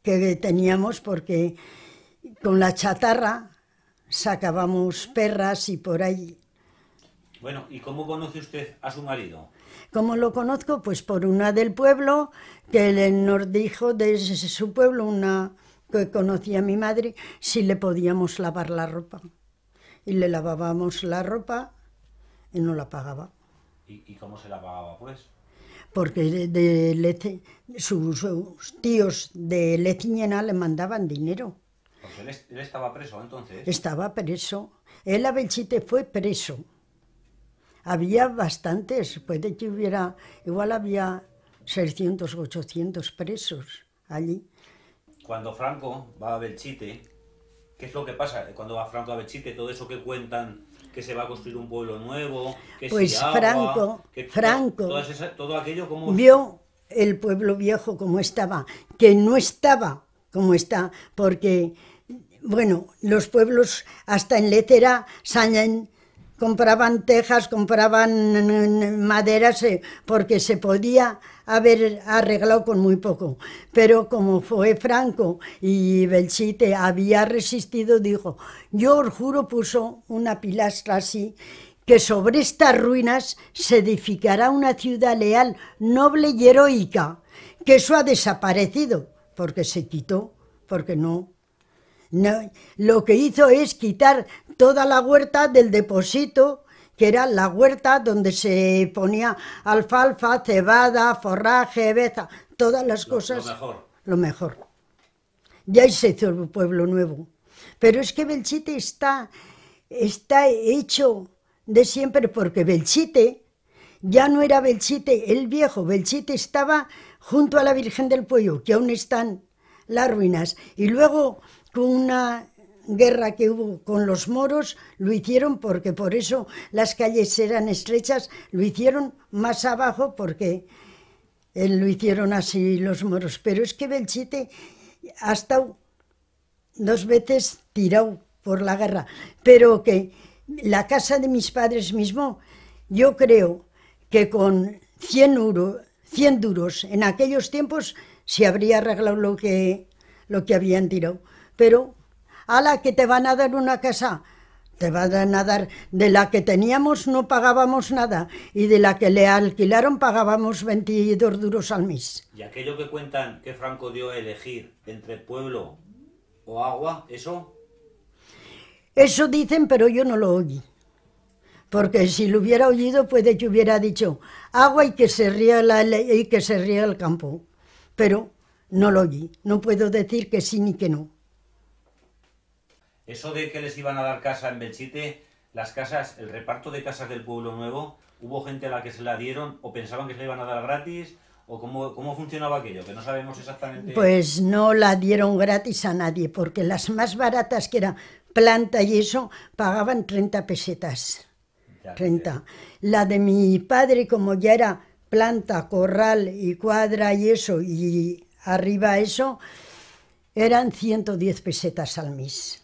que teníamos porque con la chatarra sacábamos perras y por ahí. Bueno, ¿y cómo conoce usted a su marido? ¿Cómo lo conozco? Pues por una del pueblo que nos dijo de su pueblo una, que conocía a mi madre si le podíamos lavar la ropa. Y le lavábamos la ropa y no la pagaba. ¿Y, cómo se la pagaba, pues? Porque de, sus, tíos de Leciñena le mandaban dinero. Porque él, estaba preso entonces. Estaba preso. Él a fue preso. Había bastantes, puede que hubiera, igual había 600 800 presos allí cuando Franco va a Belchite, ¿qué es lo que pasa cuando va Franco a Belchite? Todo eso que cuentan que se va a construir un pueblo nuevo, que pues Franco, Franco todo, todo aquello como vio el pueblo viejo como estaba, que no estaba como está, porque bueno, los pueblos hasta en Letera compraban tejas, compraban maderas eh, porque se podía haber arreglado con muy poco. Pero como fue Franco y Belchite había resistido, dijo, yo os juro, puso una pilastra así, que sobre estas ruinas se edificará una ciudad leal, noble y heroica, que eso ha desaparecido, porque se quitó, porque no. no. Lo que hizo es quitar toda la huerta del depósito que era la huerta donde se ponía alfalfa, cebada, forraje, beza, todas las cosas. Lo mejor. Lo mejor. Ya se hizo el pueblo nuevo. Pero es que Belchite está, está hecho de siempre porque Belchite ya no era Belchite el viejo, Belchite estaba junto a la Virgen del Pueblo, que aún están las ruinas. Y luego con una guerra que hubo con los moros lo hicieron porque por eso las calles eran estrechas, lo hicieron más abajo porque eh, lo hicieron así los moros. Pero es que Belchite ha estado dos veces tirado por la guerra, pero que la casa de mis padres mismo, yo creo que con 100, euros 100 duros en aquellos tiempos se habría arreglado lo que, lo que habían tirado. Pero a la que te van a dar una casa. Te van a dar, de la que teníamos no pagábamos nada y de la que le alquilaron pagábamos 22 duros al mes. Y aquello que cuentan que Franco dio a elegir entre pueblo o agua, ¿eso? Eso dicen, pero yo no lo oí. Porque si lo hubiera oído, puede que hubiera dicho agua y que se ría, la, y que se ría el campo. Pero no lo oí. No puedo decir que sí ni que no. Eso de que les iban a dar casa en Belchite, las casas, el reparto de casas del Pueblo Nuevo, ¿hubo gente a la que se la dieron o pensaban que se la iban a dar gratis? ¿O cómo, funcionaba aquello? Que no sabemos exactamente. Pues no la dieron gratis a nadie, porque las más baratas, que eran planta y eso, pagaban 30 pesetas. La de mi padre, como ya era planta, corral y cuadra y eso, y arriba eso, eran 110 pesetas al mes.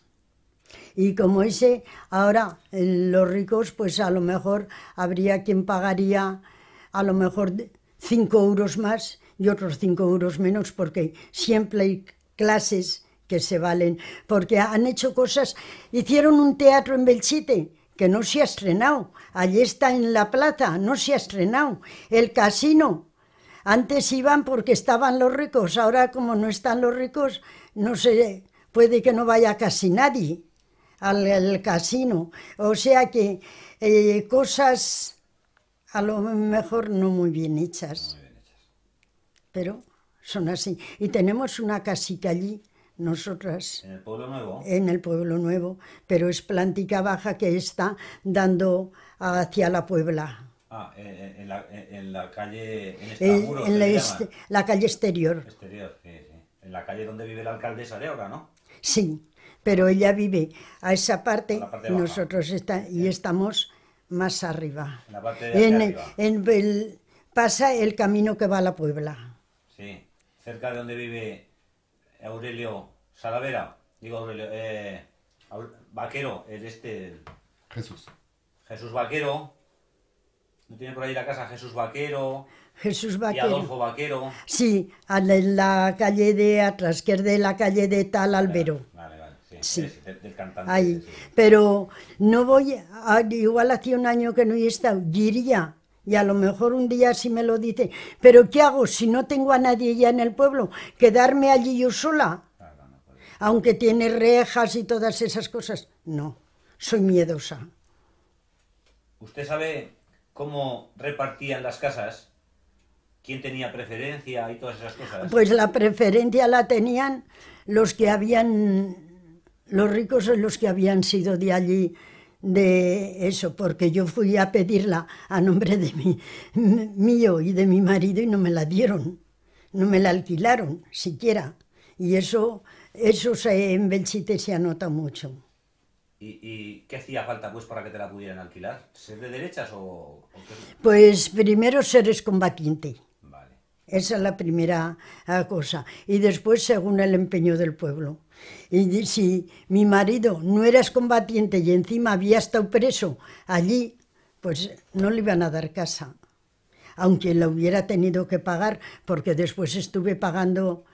Y como ese, ahora eh, los ricos, pues a lo mejor habría quien pagaría a lo mejor cinco euros más y otros cinco euros menos, porque siempre hay clases que se valen, porque han hecho cosas, hicieron un teatro en Belchite, que no se ha estrenado. Allí está en la plaza, no se ha estrenado. El casino. Antes iban porque estaban los ricos, ahora como no están los ricos, no puede que no vaya casi nadie al, casino. O sea que eh, cosas a lo mejor no muy bien hechas, pero son así. Y tenemos una casita allí, nosotras. ¿En el Pueblo Nuevo? En el Pueblo Nuevo, pero es plántica baja que está dando hacia la Puebla. Ah, en, la, calle. En, este este, la, calle exterior. Exterior, En la calle donde vive la alcaldesa de ahora, ¿no? Sí pero ella vive a esa parte, y nosotros está, y estamos más arriba. En, la parte en, pasa el camino que va a la Puebla. Sí, cerca de donde vive Aurelio Salavera, digo Aurelio, eh, Vaquero, es este... Jesús. Jesús Vaquero, ¿no tiene por ahí la casa Jesús Vaquero? Jesús Vaquero. Y Adolfo Vaquero. Sí, en la calle de atrás, que es de la calle de Tal Albero sí. Pero no voy, ah, igual hace un año que no he estado, diría, y a lo mejor un día sí me lo dice, pero ¿qué hago si no tengo a nadie ya en el pueblo? ¿Quedarme allí yo sola? Ah, pues Aunque tiene rejas y todas esas cosas. No, soy miedosa. ¿Usted sabe cómo repartían las casas? ¿Quién tenía preferencia y todas esas cosas? Pues la preferencia la tenían los que habían los ricos son los que habían sido de allí de eso, porque yo fui a pedirla a nombre de mi, mío y de mi marido y no me la dieron, no me la alquilaron siquiera. Y eso, eso se, en Belchite se anota mucho. ¿Y, qué hacía falta pues para que te la pudieran alquilar? ¿Ser de derechas o, Pues primero seres combatiente. Vale. Esa es la primera cosa. Y después según el empeño del pueblo. Y si mi marido no era combatiente y encima había estado preso allí, pues no le iban a dar casa, aunque la hubiera tenido que pagar, porque después estuve pagando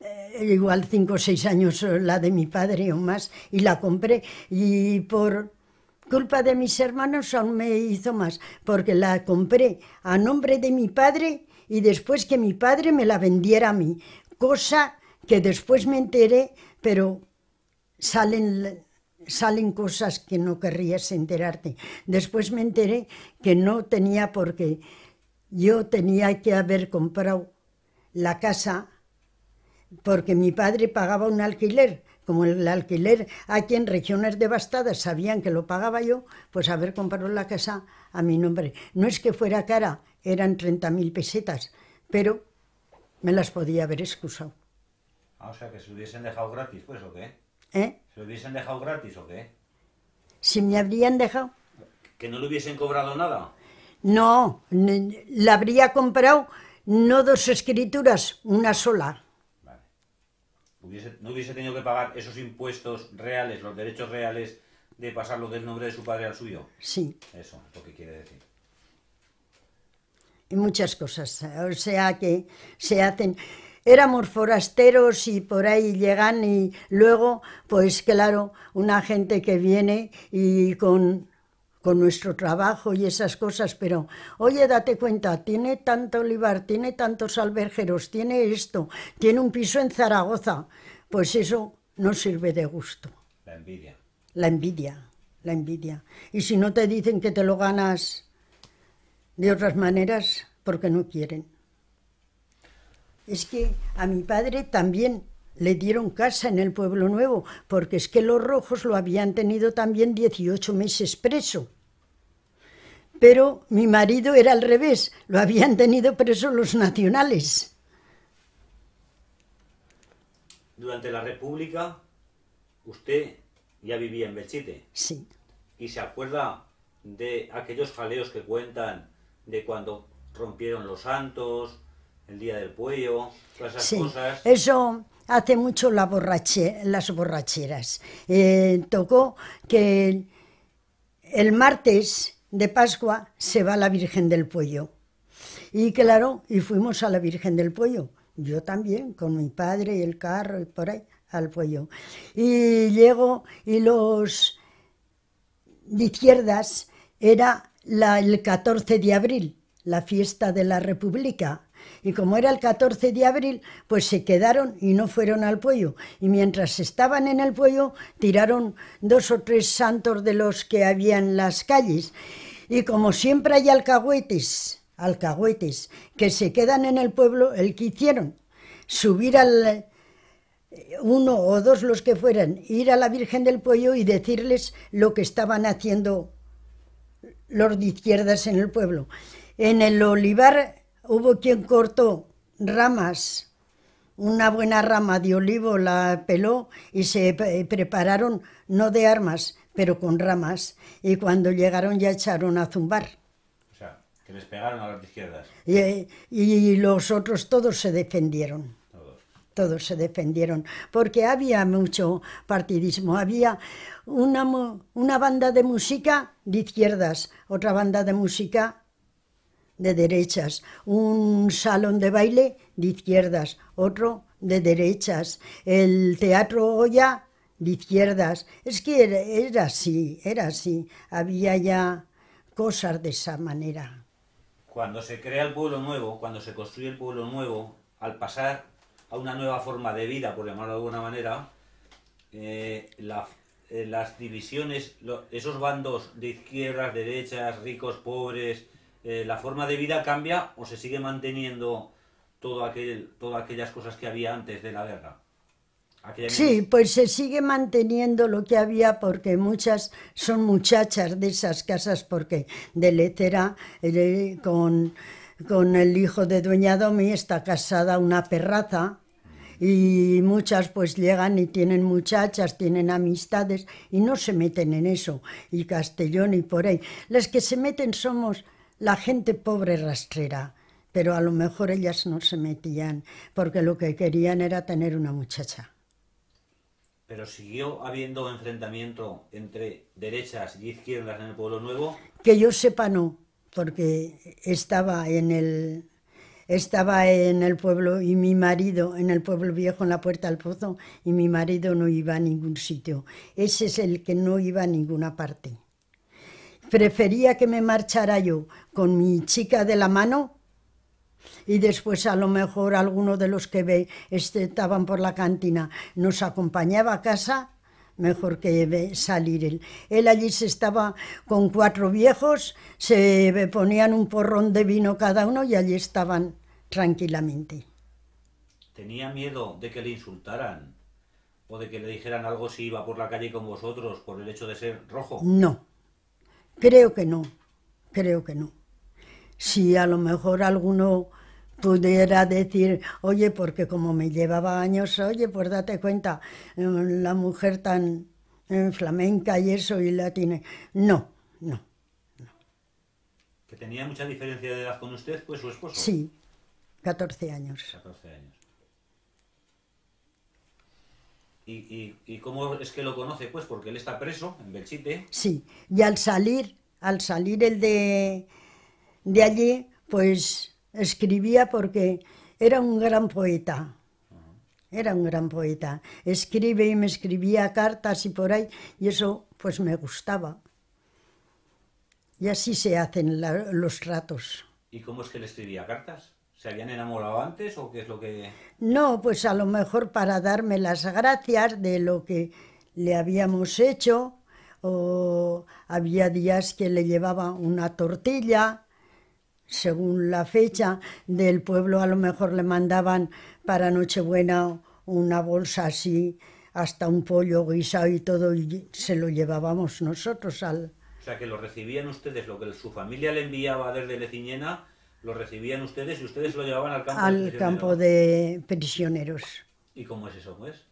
eh, igual cinco o seis años eh, la de mi padre o más, y la compré, y por culpa de mis hermanos aún me hizo más, porque la compré a nombre de mi padre y después que mi padre me la vendiera a mí, cosa que después me enteré pero salen, salen cosas que no querrías enterarte. Después me enteré que no tenía porque yo tenía que haber comprado la casa porque mi padre pagaba un alquiler. Como el alquiler aquí en regiones devastadas sabían que lo pagaba yo, pues haber comprado la casa a mi nombre. No es que fuera cara, eran 30.000 pesetas, pero me las podía haber excusado. Ah, o sea, que se hubiesen dejado gratis, pues, ¿o qué? ¿Eh? ¿Se hubiesen dejado gratis o qué? Si me habrían dejado. ¿Que no le hubiesen cobrado nada? No, le habría comprado no dos escrituras, una sola. Vale. ¿No hubiese tenido que pagar esos impuestos reales, los derechos reales, de pasarlo del nombre de su padre al suyo? Sí. Eso es lo que quiere decir. Y muchas cosas, o sea que se hacen éramos forasteros y por ahí llegan y luego, pues claro, una gente que viene y con, nuestro trabajo y esas cosas, pero oye, date cuenta, tiene tanto olivar, tiene tantos alberjeros, tiene esto, tiene un piso en Zaragoza, pues eso no sirve de gusto. La envidia. La envidia, la envidia. Y si no te dicen que te lo ganas de otras maneras, porque no quieren es que a mi padre también le dieron casa en el pueblo nuevo, porque es que los rojos lo habían tenido también 18 meses preso. Pero mi marido era al revés, lo habían tenido preso los nacionales. Durante la República, usted ya vivía en Belchite. Sí. ¿Y se acuerda de aquellos jaleos que cuentan de cuando rompieron los santos, el día del pollo, todas esas cosas. Eso hace mucho las borracheras. Eh, tocó que el martes de Pascua se va la Virgen del Pollo. Y claro, y fuimos a la Virgen del Pollo. Yo también, con mi padre y el carro y por ahí, al pollo. Y llego y los de izquierdas era el 14 de abril, la fiesta de la República. Y como era el 14 de abril, pues se quedaron y no fueron al pueblo. Y mientras estaban en el pueblo, tiraron dos o tres santos de los que había en las calles. Y como siempre hay alcahuetes, alcahuetes, que se quedan en el pueblo, el que hicieron, subir al eh, uno o dos los que fueran, ir a la Virgen del Pueblo y decirles lo que estaban haciendo los de izquierdas en el pueblo. En el olivar Hubo quien cortó ramas, una buena rama de olivo la peló y se prepararon, no de armas, pero con ramas. Y cuando llegaron ya echaron a zumbar. O sea, que les pegaron a las izquierdas. Y, y los otros todos se defendieron. Todos. Todos se defendieron. Porque había mucho partidismo. Había una, una banda de música de izquierdas, otra banda de música de derechas, un salón de baile de izquierdas, otro de derechas, el teatro olla de izquierdas. Es que era, así, era así. Había ya cosas de esa manera. Cuando se crea el pueblo nuevo, cuando se construye el pueblo nuevo, al pasar a una nueva forma de vida, por llamarlo de alguna manera, eh, eh, las divisiones, esos bandos de izquierdas, derechas, ricos, pobres, eh, la forma de vida cambia o se sigue manteniendo todo todas aquellas cosas que había antes de la guerra. sí, pues se sigue manteniendo lo que había porque muchas son muchachas de esas casas porque de Letera eh, con, con el hijo de Doña Domi está casada una perraza y muchas pues llegan y tienen muchachas, tienen amistades y no se meten en eso, y Castellón y por ahí. Las que se meten somos la gente pobre rastrera, pero a lo mejor ellas no se metían porque lo que querían era tener una muchacha. Pero siguió habiendo enfrentamiento entre derechas y izquierdas en el pueblo nuevo. Que yo sepa no, porque estaba en el estaba en el pueblo y mi marido en el pueblo viejo en la puerta del pozo y mi marido no iba a ningún sitio. Ese es el que no iba a ninguna parte prefería que me marchara yo con mi chica de la mano y después a lo mejor alguno de los que este, estaban por la cantina nos acompañaba a casa mejor que salir él. Él allí se estaba con cuatro viejos, se ponían un porrón de vino cada uno y allí estaban tranquilamente. Tenía miedo de que le insultaran o de que le dijeran algo si iba por la calle con vosotros por el hecho de ser rojo. No, Creo que no, creo que no. Si a lo mejor alguno pudiera decir, oye, porque como me llevaba años, oye, pues date cuenta, eh, la mujer tan eh, flamenca y eso y latina. No, no, no. ¿Que tenía mucha diferencia de edad con usted, pues su esposo? Sí, 14 años. 14 años. ¿Y, cómo es que lo conoce? Pues porque él está preso en Belchite. Sí, y al salir, al salir el de, allí, pues escribía porque era un gran poeta. Era un gran poeta. Escribe y me escribía cartas y por ahí, y eso pues me gustaba. Y así se hacen los ratos. ¿Y cómo es que le escribía cartas? ¿Se habían enamorado antes o qué es lo que...? No, pues a lo mejor para darme las gracias de lo que le habíamos hecho, o había días que le llevaba una tortilla, según la fecha del pueblo a lo mejor le mandaban para Nochebuena una bolsa así, hasta un pollo guisado y todo, y se lo llevábamos nosotros al... O sea, que lo recibían ustedes, lo que su familia le enviaba desde Leciñena lo recibían ustedes y ustedes lo llevaban al campo, al campo de prisioneros. ¿Y cómo es eso, pues?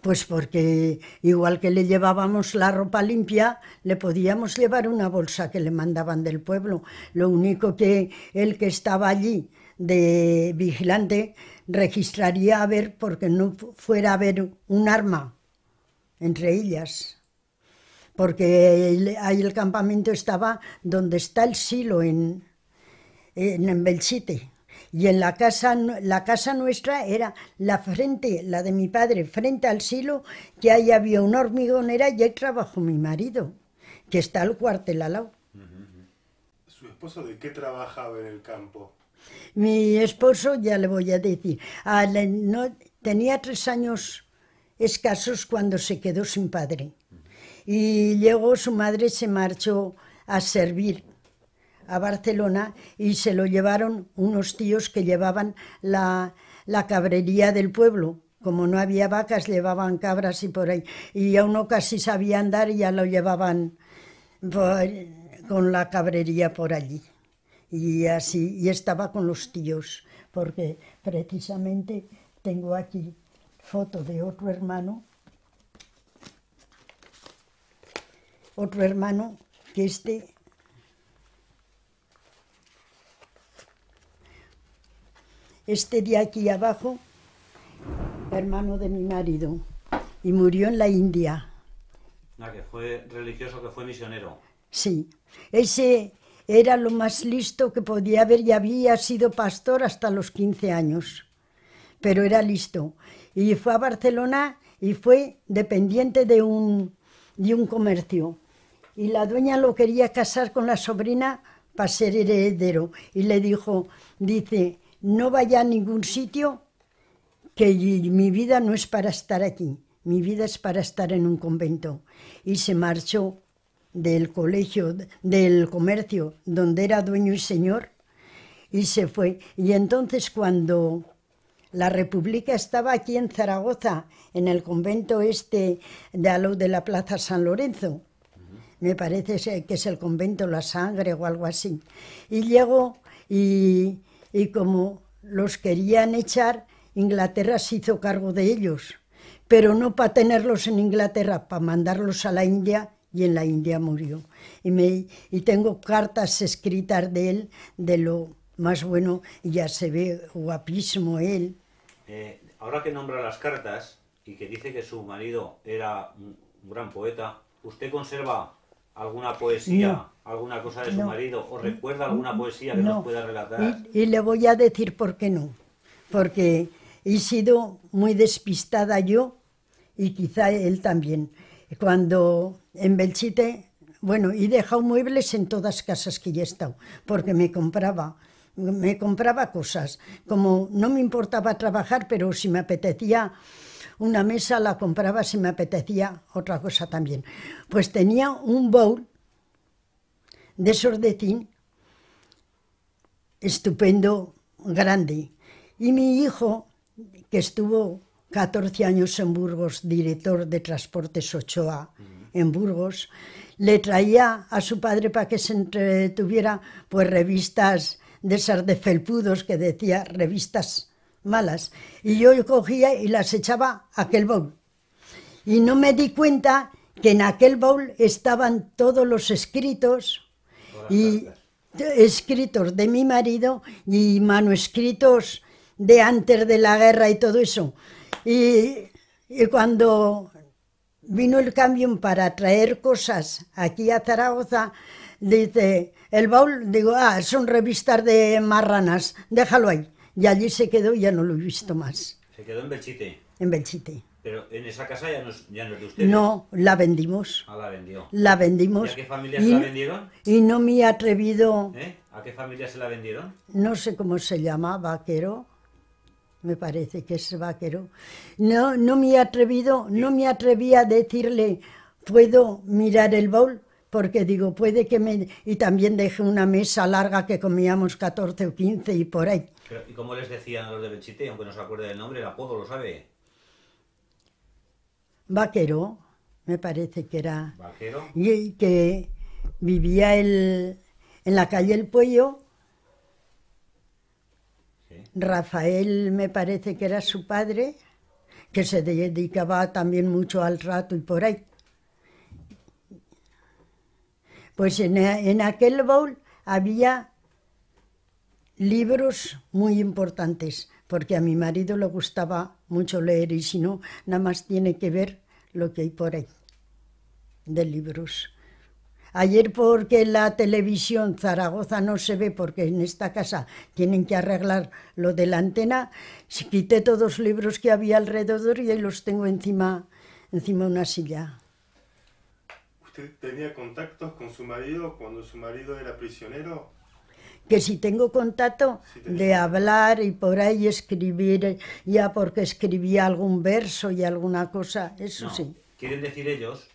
Pues porque igual que le llevábamos la ropa limpia, le podíamos llevar una bolsa que le mandaban del pueblo. Lo único que el que estaba allí de vigilante registraría a ver porque no fuera a ver un arma entre ellas. Porque ahí el campamento estaba donde está el silo en, en Belchite. Y en la casa, la casa nuestra era la frente, la de mi padre, frente al silo, que ahí había una hormigonera y ahí trabajó mi marido, que está al cuartel al lado. ¿Su esposo de qué trabajaba en el campo? Mi esposo, ya le voy a decir, tenía tres años escasos cuando se quedó sin padre. Y luego su madre se marchó a servir a Barcelona y se lo llevaron unos tíos que llevaban la, cabrería del pueblo. Como no había vacas, llevaban cabras y por ahí. Y a uno casi sabía andar y ya lo llevaban con la cabrería por allí. Y así, y estaba con los tíos, porque precisamente tengo aquí foto de otro hermano, otro hermano que este este de aquí abajo, hermano de mi marido, y murió en la India. Ah, que fue religioso, que fue misionero. Sí, ese era lo más listo que podía haber y había sido pastor hasta los 15 años, pero era listo. Y fue a Barcelona y fue dependiente de un, de un comercio. Y la dueña lo quería casar con la sobrina para ser heredero. Y le dijo, dice, no vaya a ningún sitio, que mi vida no es para estar aquí, mi vida es para estar en un convento. Y se marchó del colegio, del comercio, donde era dueño y señor, y se fue. Y entonces cuando la República estaba aquí en Zaragoza, en el convento este de de la Plaza San Lorenzo, me parece que es el convento La Sangre o algo así. Y llegó y y como los querían echar, Inglaterra se hizo cargo de ellos, pero no para tenerlos en Inglaterra, para mandarlos a la India y en la India murió. Y, y tengo cartas escritas de él, de lo más bueno, y ya se ve guapísimo él. Eh, ahora que nombra las cartas y que dice que su marido era un gran poeta, ¿usted conserva alguna poesía, alguna cosa de su marido? ¿O recuerda alguna poesía que nos pueda relatar? Y, le voy a decir por qué no. Porque he sido muy despistada yo y quizá él también. Cuando en Belchite, bueno, he dejado muebles en todas casas que ya he estado, porque me compraba me compraba cosas, como no me importaba trabajar, pero si me apetecía una mesa la compraba si me apetecía otra cosa también. Pues tenía un bowl de sordecín estupendo, grande. Y mi hijo, que estuvo 14 años en Burgos, director de Transportes Ochoa en Burgos, le traía a su padre para que se entretuviera pues revistas de esas de felpudos que decía revistas malas. Y yo cogía y las echaba a aquel bowl. Y no me di cuenta que en aquel bowl estaban todos los escritos y escritos de mi marido y manuscritos de antes de la guerra y todo eso. Y, cuando vino el camión para traer cosas aquí a Zaragoza, dice, el baúl, digo, ah, son revistas de marranas, déjalo ahí. Y allí se quedó y ya no lo he visto más. ¿Se quedó en Belchite? En Belchite. Pero en esa casa ya no, es, ya no de ustedes. No, la vendimos. Ah, la vendió. La vendimos. ¿Y a qué familia se la vendieron? Y no me he atrevido... ¿Eh? ¿A qué familia se la vendieron? No sé cómo se llama, vaquero. Me parece que es vaquero. No, no me he atrevido, no me atreví a decirle, ¿puedo mirar el bol? Porque digo, puede que me... Y también dejé una mesa larga que comíamos 14 o 15 y por ahí. ¿Y cómo les decían los de Belchite? Aunque no se acuerde del nombre, el apodo lo sabe. Vaquero, me parece que era. ¿Vaquero? Y que vivía en la calle El Pueyo. Rafael, me parece que era su padre, que se dedicaba también mucho al rato y por ahí. Pues en, en aquel bowl había libros muy importantes, porque a mi marido le gustaba mucho leer y si no, nada más tiene que ver lo que hay por ahí de libros. Ayer porque la televisión Zaragoza no se ve porque en esta casa tienen que arreglar lo de la antena, quité todos los libros que había alrededor y ahí los tengo encima, encima una silla. ¿Usted tenía contactos con su marido cuando su marido era prisionero? que si tengo contacto de hablar y por ahí escribir, ya porque escribía algún verso y alguna cosa, eso sí. Quieren decir ellos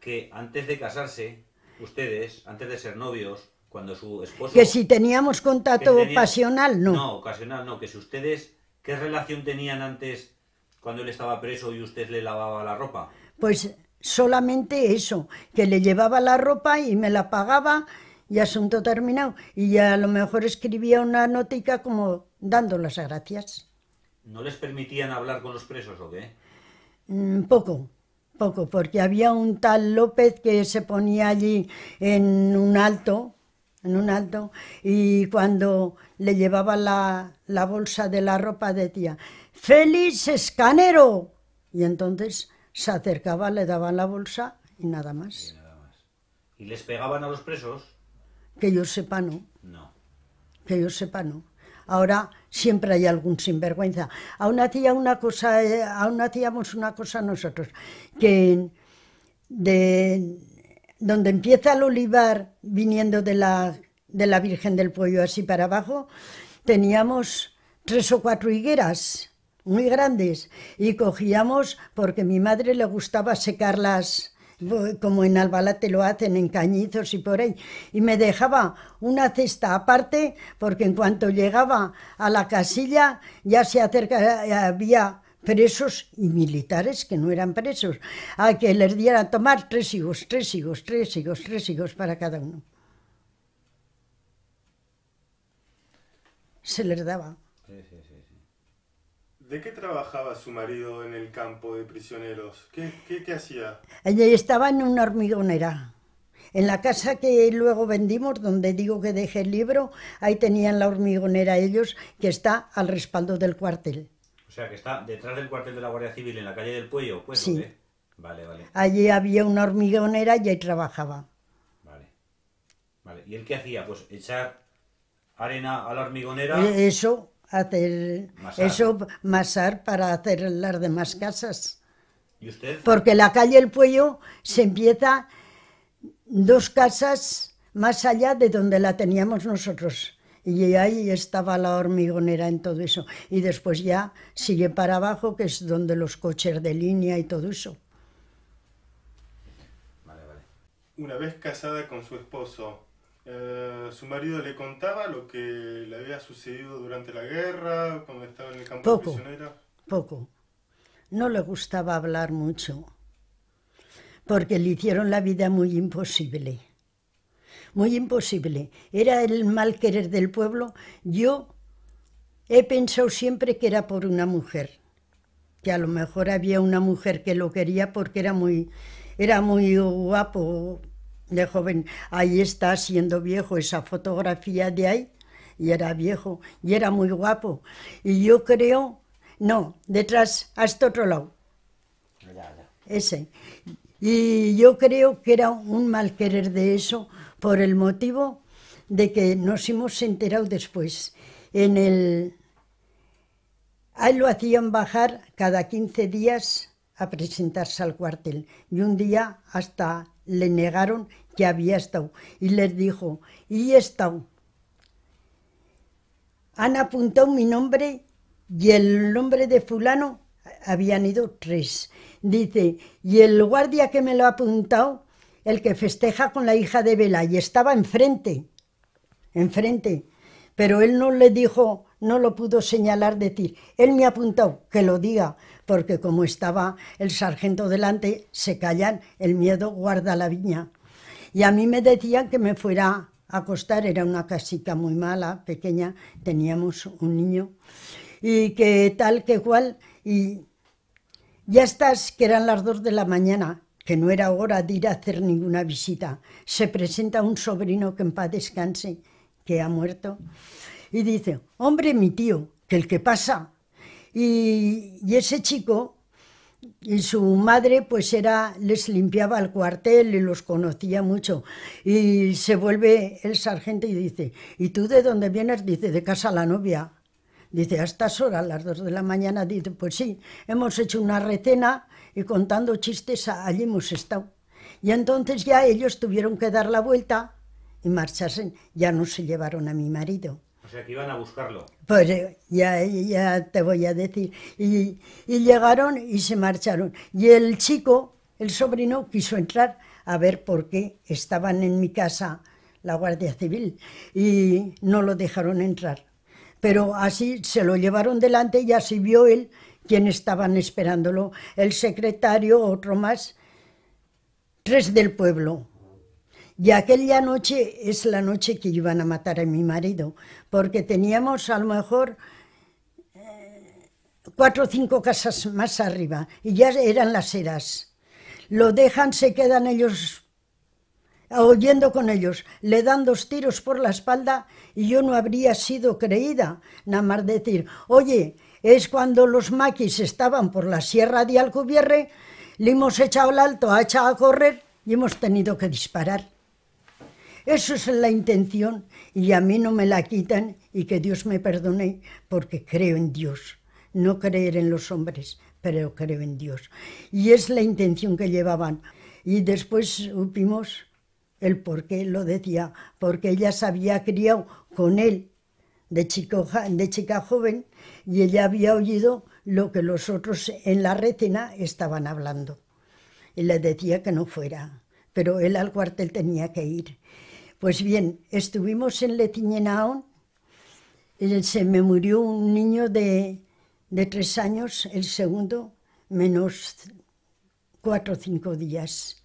que antes de casarse, ustedes, antes de ser novios, cuando su esposo... Que si teníamos contacto ocasional, no. No, ocasional no, que si ustedes, ¿qué relación tenían antes cuando él estaba preso y usted le lavaba la ropa? Pues solamente eso, que le llevaba la ropa y me la pagaba y asunto terminado. Y a lo mejor escribía una notica como dando las gracias. ¿No les permitían hablar con los presos o qué? Mm, poco, poco, porque había un tal López que se ponía allí en un alto, en un alto, y cuando le llevaba la, bolsa de la ropa decía, feliz Escanero! Y entonces se acercaba, le daban la bolsa Y, nada más. ¿Y les pegaban a los presos? Que yo sepa, no. No. Que yo sepa, no. Ahora siempre hay algún sinvergüenza. Aún hacíamos una cosa, eh, una cosa nosotros, que de donde empieza el olivar viniendo de la, de la Virgen del pollo así para abajo, teníamos tres o cuatro higueras muy grandes y cogíamos, porque mi madre le gustaba secarlas pues, como en Albalate lo hacen, en Cañizos y por ahí. Y me dejaba una cesta aparte, porque en cuanto llegaba a la casilla ya se acerca, eh, había presos y militares que no eran presos, a que les dieran a tomar tres hijos tres hijos tres higos, tres higos para cada uno. Se les daba. ¿De qué trabajaba su marido en el campo de prisioneros? ¿Qué, hacía? Allí hacía? Estaba en una hormigonera. En la casa que luego vendimos, donde digo que dejé el libro, ahí tenían la hormigonera ellos, que está al respaldo del cuartel. O sea, que está detrás del cuartel de la Guardia Civil, en la calle del Puello, pues. Sí. Vale, vale. Allí había una hormigonera y ahí trabajaba. Vale. Vale. ¿Y él qué hacía? Pues echar arena a la hormigonera. Eh, eso, hacer eso, masar para hacer las demás casas. Porque la calle El Puello se empieza dos casas más allá de donde la teníamos nosotros. Y ahí estaba la hormigonera en todo eso. Y después ya sigue para abajo, que es donde los coches de línea y todo eso. Una vez casada con su esposo, eh, su marido le contaba lo que le había sucedido durante la guerra, cuando estaba en el campo de prisionera. Poco. No le gustaba hablar mucho, porque le hicieron la vida muy imposible. Muy imposible. Era el mal querer del pueblo. Yo he pensado siempre que era por una mujer, que a lo mejor había una mujer que lo quería porque era muy, era muy guapo de joven. Ahí está siendo viejo esa fotografía de ahí. Y era viejo, y era muy guapo. Y yo creo, no, detrás, hasta este otro lado. Ese. Y yo creo que era un mal querer de eso por el motivo de que nos hemos enterado después. En el... Ahí lo hacían bajar cada 15 días a presentarse al cuartel y un día hasta le negaron que había estado. Y les dijo, y he estado. Han apuntado mi nombre y el nombre de fulano, habían ido tres. Dice, y el guardia que me lo ha apuntado, el que festeja con la hija de Vela, y estaba enfrente, enfrente. Pero él no le dijo, no lo pudo señalar, decir, él me ha apuntado, que lo diga, porque como estaba el sargento delante, se callan, el miedo guarda la viña. Y a mí me decían que me fuera a acostar, era una casita muy mala, pequeña, teníamos un niño, y que tal, que cual, y ya estás, que eran las dos de la mañana, que no era hora de ir a hacer ninguna visita. Se presenta un sobrino que en paz descanse, que ha muerto, y dice, hombre, mi tío, que el que pasa. y ese chico y su madre pues era les limpiaba el cuartel y los conocía mucho y se vuelve el sargento y dice y tú de dónde vienes dice de casa la novia dice a estas horas las dos de la mañana dice pues sí hemos hecho una recena y contando chistes allí hemos estado y entonces ya ellos tuvieron que dar la vuelta y marcharse ya no se llevaron a mi marido sea que iban a buscarlo. Pues eh, ya, ya te voy a decir. Y, llegaron y se marcharon. Y el chico, el sobrino, quiso entrar a ver por qué estaban en mi casa la Guardia Civil y no lo dejaron entrar. Pero así se lo llevaron delante y así vio él quién estaban esperándolo, el secretario, otro más, tres del pueblo. Y aquella noche es la noche que iban a matar a mi marido, porque teníamos a lo mejor eh, cuatro o cinco casas más arriba y ya eran las eras. Lo dejan, se quedan ellos oyendo con ellos, le dan dos tiros por la espalda y yo no habría sido creída, nada más decir, oye, es cuando los maquis estaban por la sierra de Alcubierre, le hemos echado el alto, ha echado a correr y hemos tenido que disparar. Eso es la intención y a mí no me la quitan y que Dios me perdone porque creo en Dios. No creer en los hombres, pero creo en Dios. Y es la intención que llevaban. Y después supimos el por qué lo decía, porque ella se había criado con él de, de chica joven y ella había oído lo que los otros en la retina estaban hablando. Y le decía que no fuera, pero él al cuartel tenía que ir. Pues bien, estuvimos en Letiñenaón, se me murió un niño de, tres años, el segundo, menos cuatro o cinco días.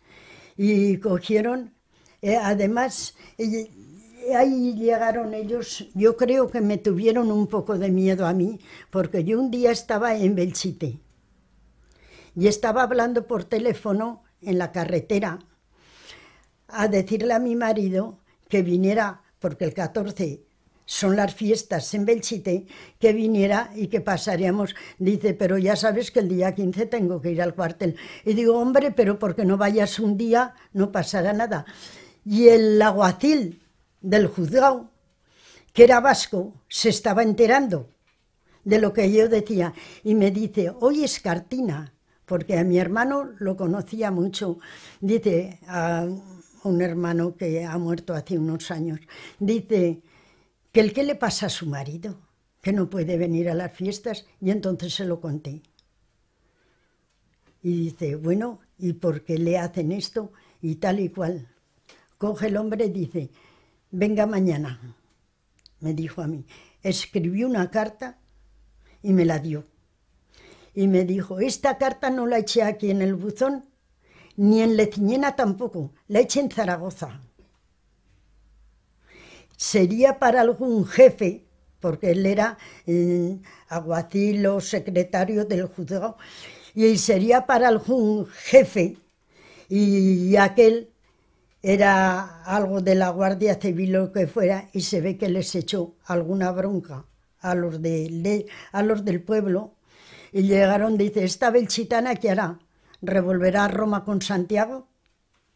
Y cogieron, eh, además, ahí llegaron ellos, yo creo que me tuvieron un poco de miedo a mí, porque yo un día estaba en Belchite y estaba hablando por teléfono en la carretera a decirle a mi marido que viniera, porque el 14 son las fiestas en Belchite, que viniera y que pasaríamos. Dice, pero ya sabes que el día 15 tengo que ir al cuartel. Y digo, hombre, pero porque no vayas un día no pasará nada. Y el aguacil del juzgado, que era vasco, se estaba enterando de lo que yo decía y me dice, hoy es Cartina, porque a mi hermano lo conocía mucho. Dice, ah, un hermano que ha muerto hace unos años, dice que el que le pasa a su marido, que no puede venir a las fiestas, y entonces se lo conté. Y dice, bueno, ¿y por qué le hacen esto? Y tal y cual. Coge el hombre y dice, venga mañana, me dijo a mí. Escribí una carta y me la dio. Y me dijo, esta carta no la eché aquí en el buzón, ni en Leciñena tampoco, la echa en Zaragoza. Sería para algún jefe, porque él era eh, aguacil secretario del juzgado, y sería para algún jefe, y aquel era algo de la Guardia Civil o que fuera, y se ve que les echó alguna bronca a los, de, a los del pueblo, y llegaron, dice, esta belchitana, ¿qué hará? ¿Revolverá Roma con Santiago?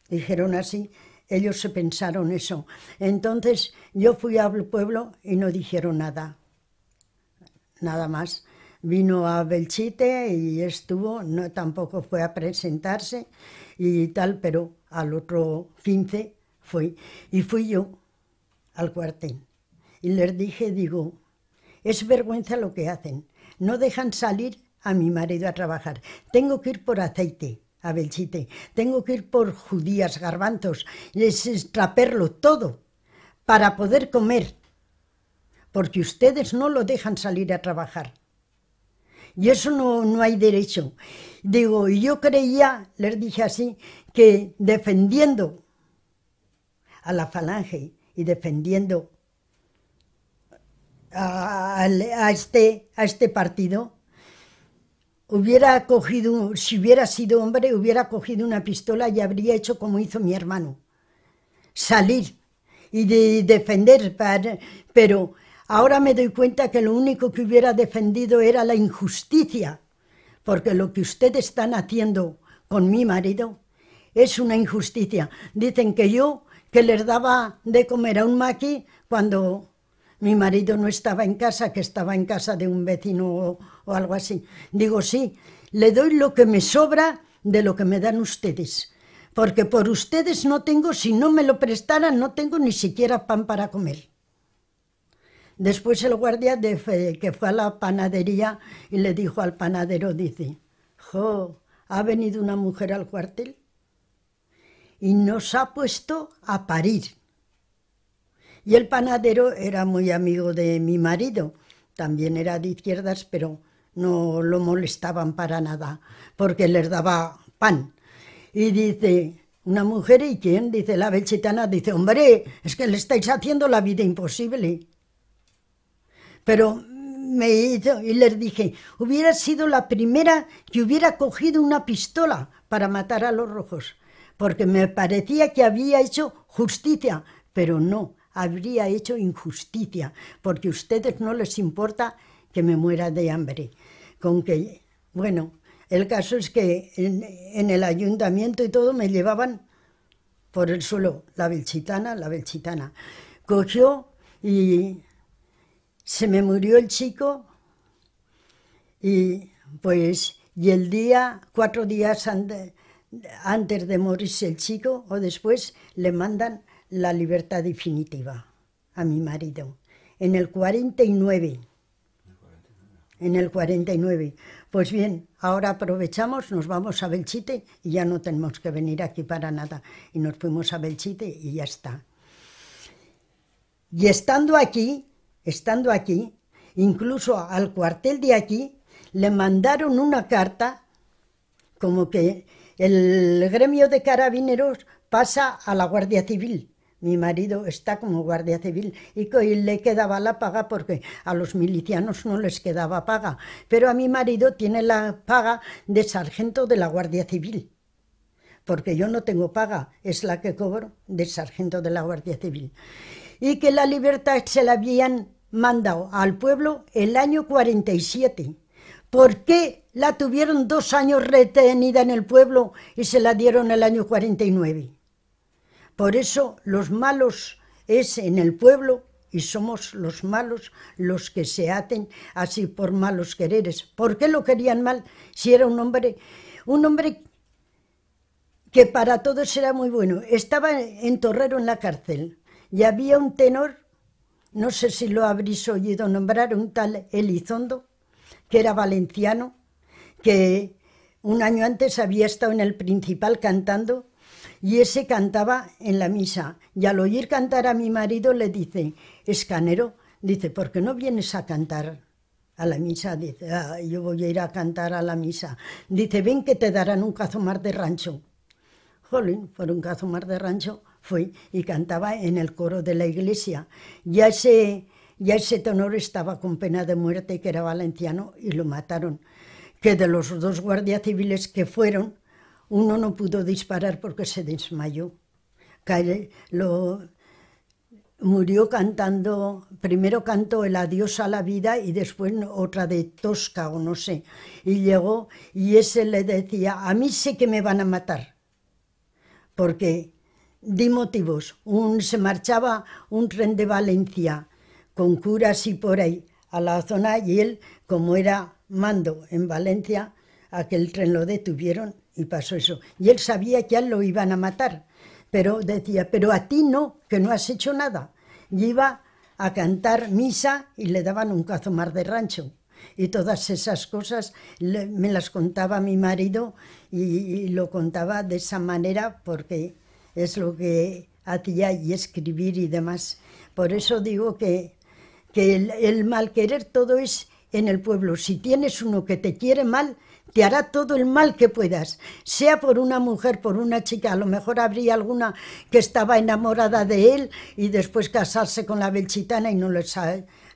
Dijeron así. Ellos se pensaron eso. Entonces yo fui al pueblo y no dijeron nada. Nada más. Vino a Belchite y estuvo, no, tampoco fue a presentarse y tal, pero al otro 15 fui. Y fui yo al cuartel. Y les dije, digo, es vergüenza lo que hacen. No dejan salir a mi marido a trabajar. Tengo que ir por aceite a Belchite, tengo que ir por judías, garbanzos, es extraperlo todo para poder comer, porque ustedes no lo dejan salir a trabajar. Y eso no, hay derecho. Digo, yo creía, les dije así, que defendiendo a la falange y defendiendo a, este, a este partido, hubiera cogido, si hubiera sido hombre, hubiera cogido una pistola y habría hecho como hizo mi hermano, salir y defender, pero ahora me doy cuenta que lo único que hubiera defendido era la injusticia, porque lo que ustedes están haciendo con mi marido es una injusticia. Dicen que yo, que les daba de comer a un maqui cuando mi marido no estaba en casa, que estaba en casa de un vecino o, algo así. Digo, sí, le doy lo que me sobra de lo que me dan ustedes, porque por ustedes no tengo, si no me lo prestaran, no tengo ni siquiera pan para comer. Después el guardia que fue a la panadería y le dijo al panadero, dice, jo, ha venido una mujer al cuartel y nos ha puesto a parir. Y el panadero era muy amigo de mi marido, también era de izquierdas, pero no lo molestaban para nada, porque les daba pan. Y dice, una mujer, ¿y quién? Dice la belchitana, dice, hombre, es que le estáis haciendo la vida imposible. Pero me hizo, y les dije, hubiera sido la primera que hubiera cogido una pistola para matar a los rojos, porque me parecía que había hecho justicia, pero no, habría hecho injusticia, porque a ustedes no les importa que me muera de hambre. Con que, bueno, el caso es que en, el ayuntamiento y todo me llevaban por el suelo, la belchitana, la belchitana. Cogió y se me murió el chico y pues, y el día, cuatro días antes de morirse el chico o después, le mandan la libertad definitiva a mi marido. En el 49. En el 49. Pues bien, ahora aprovechamos, nos vamos a Belchite y ya no tenemos que venir aquí para nada. Y nos fuimos a Belchite y ya está. Y estando aquí, estando aquí, incluso al cuartel de aquí, le mandaron una carta como que el gremio de carabineros pasa a la Guardia Civil. Mi marido está como guardia civil y le quedaba la paga porque a los milicianos no les quedaba paga, pero a mi marido tiene la paga de sargento de la Guardia Civil, porque yo no tengo paga, es la que cobro de sargento de la Guardia Civil. Y que la libertad se la habían mandado al pueblo el año 47. ¿Por qué la tuvieron dos años retenida en el pueblo y se la dieron el año 49? Por eso los malos es en el pueblo y somos los malos los que se aten así por malos quereres. ¿Por qué lo querían mal si era un hombre, un hombre que para todos era muy bueno? Estaba en Torrero en la cárcel y había un tenor, no sé si lo habréis oído nombrar, un tal Elizondo, que era valenciano, que un año antes había estado en el principal cantando y ese cantaba en la misa. Y al oír cantar a mi marido le dice, escanero, dice, ¿por qué no vienes a cantar a la misa? Dice, yo voy a ir a cantar a la misa. Dice, ven que te darán un cazomar de rancho. Jolín, por un cazomar de rancho fui y cantaba en el coro de la iglesia. Ya ese, ya ese tenor estaba con pena de muerte, que era valenciano, y lo mataron. Que de los dos guardias civiles que fueron, uno no pudo disparar porque se desmayó. Lo, murió cantando, primero cantó el adiós a la vida y después otra de tosca o no sé. Y llegó y ese le decía, a mí sé que me van a matar, porque di motivos. Un, se marchaba un tren de Valencia con curas y por ahí a la zona y él, como era mando en Valencia, aquel tren lo detuvieron y pasó eso. Y él sabía que a él lo iban a matar, pero decía, pero a ti no, que no has hecho nada. Y iba a cantar misa y le daban un cazo cazomar de rancho. Y todas esas cosas me las contaba mi marido y, lo contaba de esa manera porque es lo que hacía y escribir y demás. Por eso digo que, que el mal querer todo es en el pueblo. Si tienes uno que te quiere mal, te hará todo el mal que puedas, sea por una mujer, por una chica, a lo mejor habría alguna que estaba enamorada de él y después casarse con la belchitana y no le,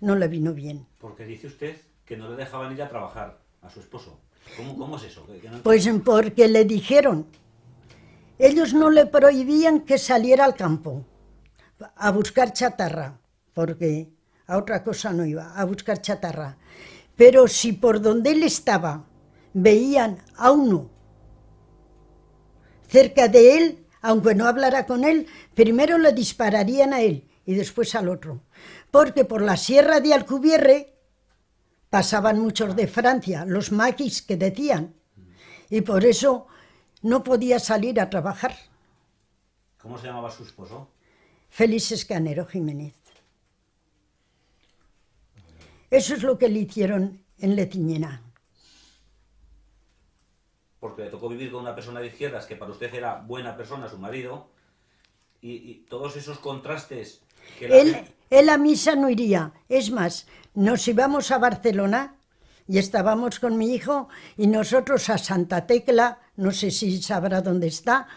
no le vino bien. Porque dice usted que no le dejaban ir a trabajar a su esposo. ¿Cómo, es eso? pues porque le dijeron, ellos no le prohibían que saliera al campo a buscar chatarra, porque a otra cosa no iba, a buscar chatarra. Pero si por donde él estaba, veían a uno cerca de él, aunque no hablara con él, primero le dispararían a él y después al otro. Porque por la sierra de Alcubierre pasaban muchos de Francia, los maquis que decían, y por eso no podía salir a trabajar. ¿Cómo se llamaba su esposo? Feliz Escanero Jiménez. Eso es lo que le hicieron en Letiñena porque le tocó vivir con una persona de izquierdas que para usted era buena persona, su marido, y, todos esos contrastes que él, él a misa no iría. Es más, nos íbamos a Barcelona y estábamos con mi hijo y nosotros a Santa Tecla, no sé si sabrá dónde está,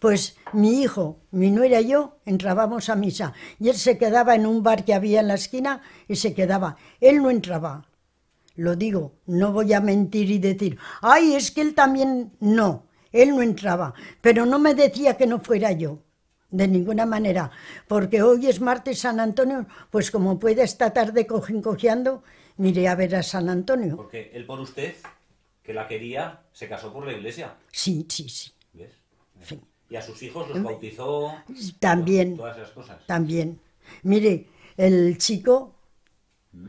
pues mi hijo, mi nuera y yo entrábamos a misa y él se quedaba en un bar que había en la esquina y se quedaba. Él no entraba, lo digo, no voy a mentir y decir, ay, es que él también no, él no entraba, pero no me decía que no fuera yo. De ninguna manera, porque hoy es martes San Antonio, pues como puede esta tarde cojeando, miré a ver a San Antonio. Porque él por usted, que la quería, se casó por la iglesia. Sí, sí, sí. ¿Ves? Y a sus hijos los bautizó. También. Todas esas cosas. También. Mire, el chico ¿Mm?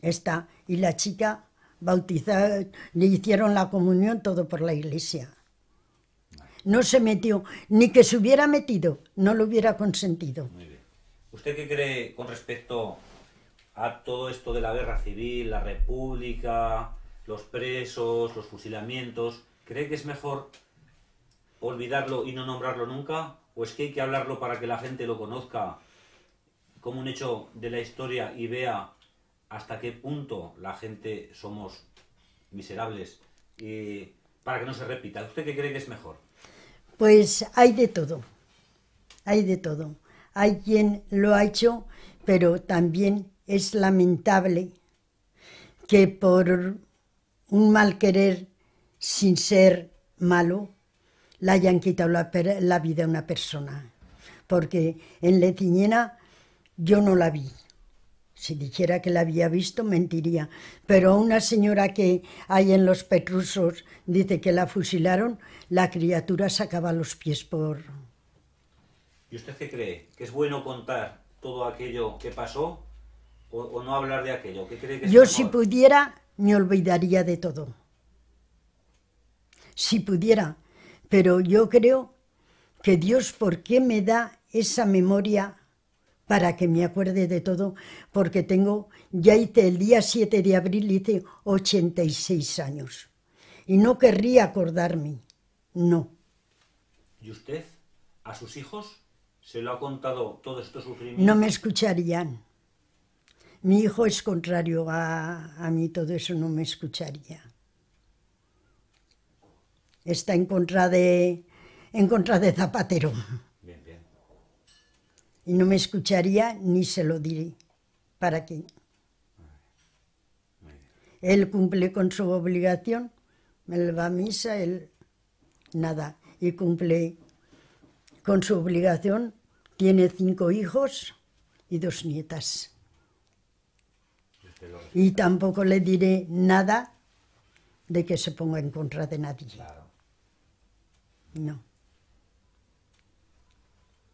está, y la chica bautizada, le hicieron la comunión todo por la iglesia. No se metió, ni que se hubiera metido, no lo hubiera consentido. ¿Usted qué cree con respecto a todo esto de la guerra civil, la república, los presos, los fusilamientos? ¿Cree que es mejor olvidarlo y no nombrarlo nunca? ¿O es que hay que hablarlo para que la gente lo conozca como un hecho de la historia y vea hasta qué punto la gente somos miserables y para que no se repita. ¿Usted qué cree que es mejor? Pues hay de todo, hay de todo. Hay quien lo ha hecho, pero también es lamentable que por un mal querer sin ser malo le hayan quitado la, la vida a una persona. Porque en Letiñena yo no la vi si dijera que la había visto, mentiría. Pero una señora que hay en los Petrusos dice que la fusilaron, la criatura sacaba los pies por... ¿Y usted qué cree? ¿Que es bueno contar todo aquello que pasó o, no hablar de aquello? ¿Qué cree Yo si pudiera, me olvidaría de todo. Si pudiera. Pero yo creo que Dios, ¿por qué me da esa memoria para que me acuerde de todo, porque tengo, ya hice el día 7 de abril, hice 86 años. Y no querría acordarme, no. ¿Y usted a sus hijos se lo ha contado todo este sufrimiento? No me escucharían. Mi hijo es contrario a, a mí, todo eso no me escucharía. Está en contra de, en contra de Zapatero y no me escucharía ni se lo diré. ¿Para qué? Él cumple con su obligación, me va a misa, él nada, y cumple con su obligación. Tiene cinco hijos y dos nietas. Y tampoco le diré nada de que se ponga en contra de nadie. No.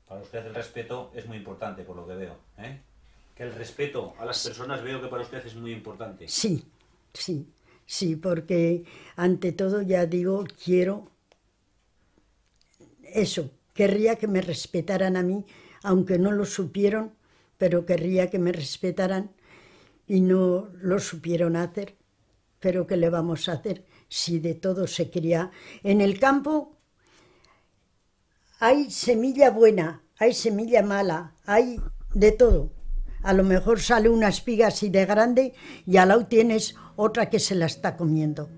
Para usted el respeto es muy importante, por lo que veo. ¿eh? Que el respeto a las personas veo que para usted es muy importante. Sí, sí, sí, porque ante todo ya digo, quiero eso. Querría que me respetaran a mí, aunque no lo supieron, pero querría que me respetaran y no lo supieron hacer. Pero ¿qué le vamos a hacer si de todo se cría? En el campo hay semilla buena, hay semilla mala, hay de todo. A lo mejor sale una espiga así de grande y al lado tienes otra que se la está comiendo.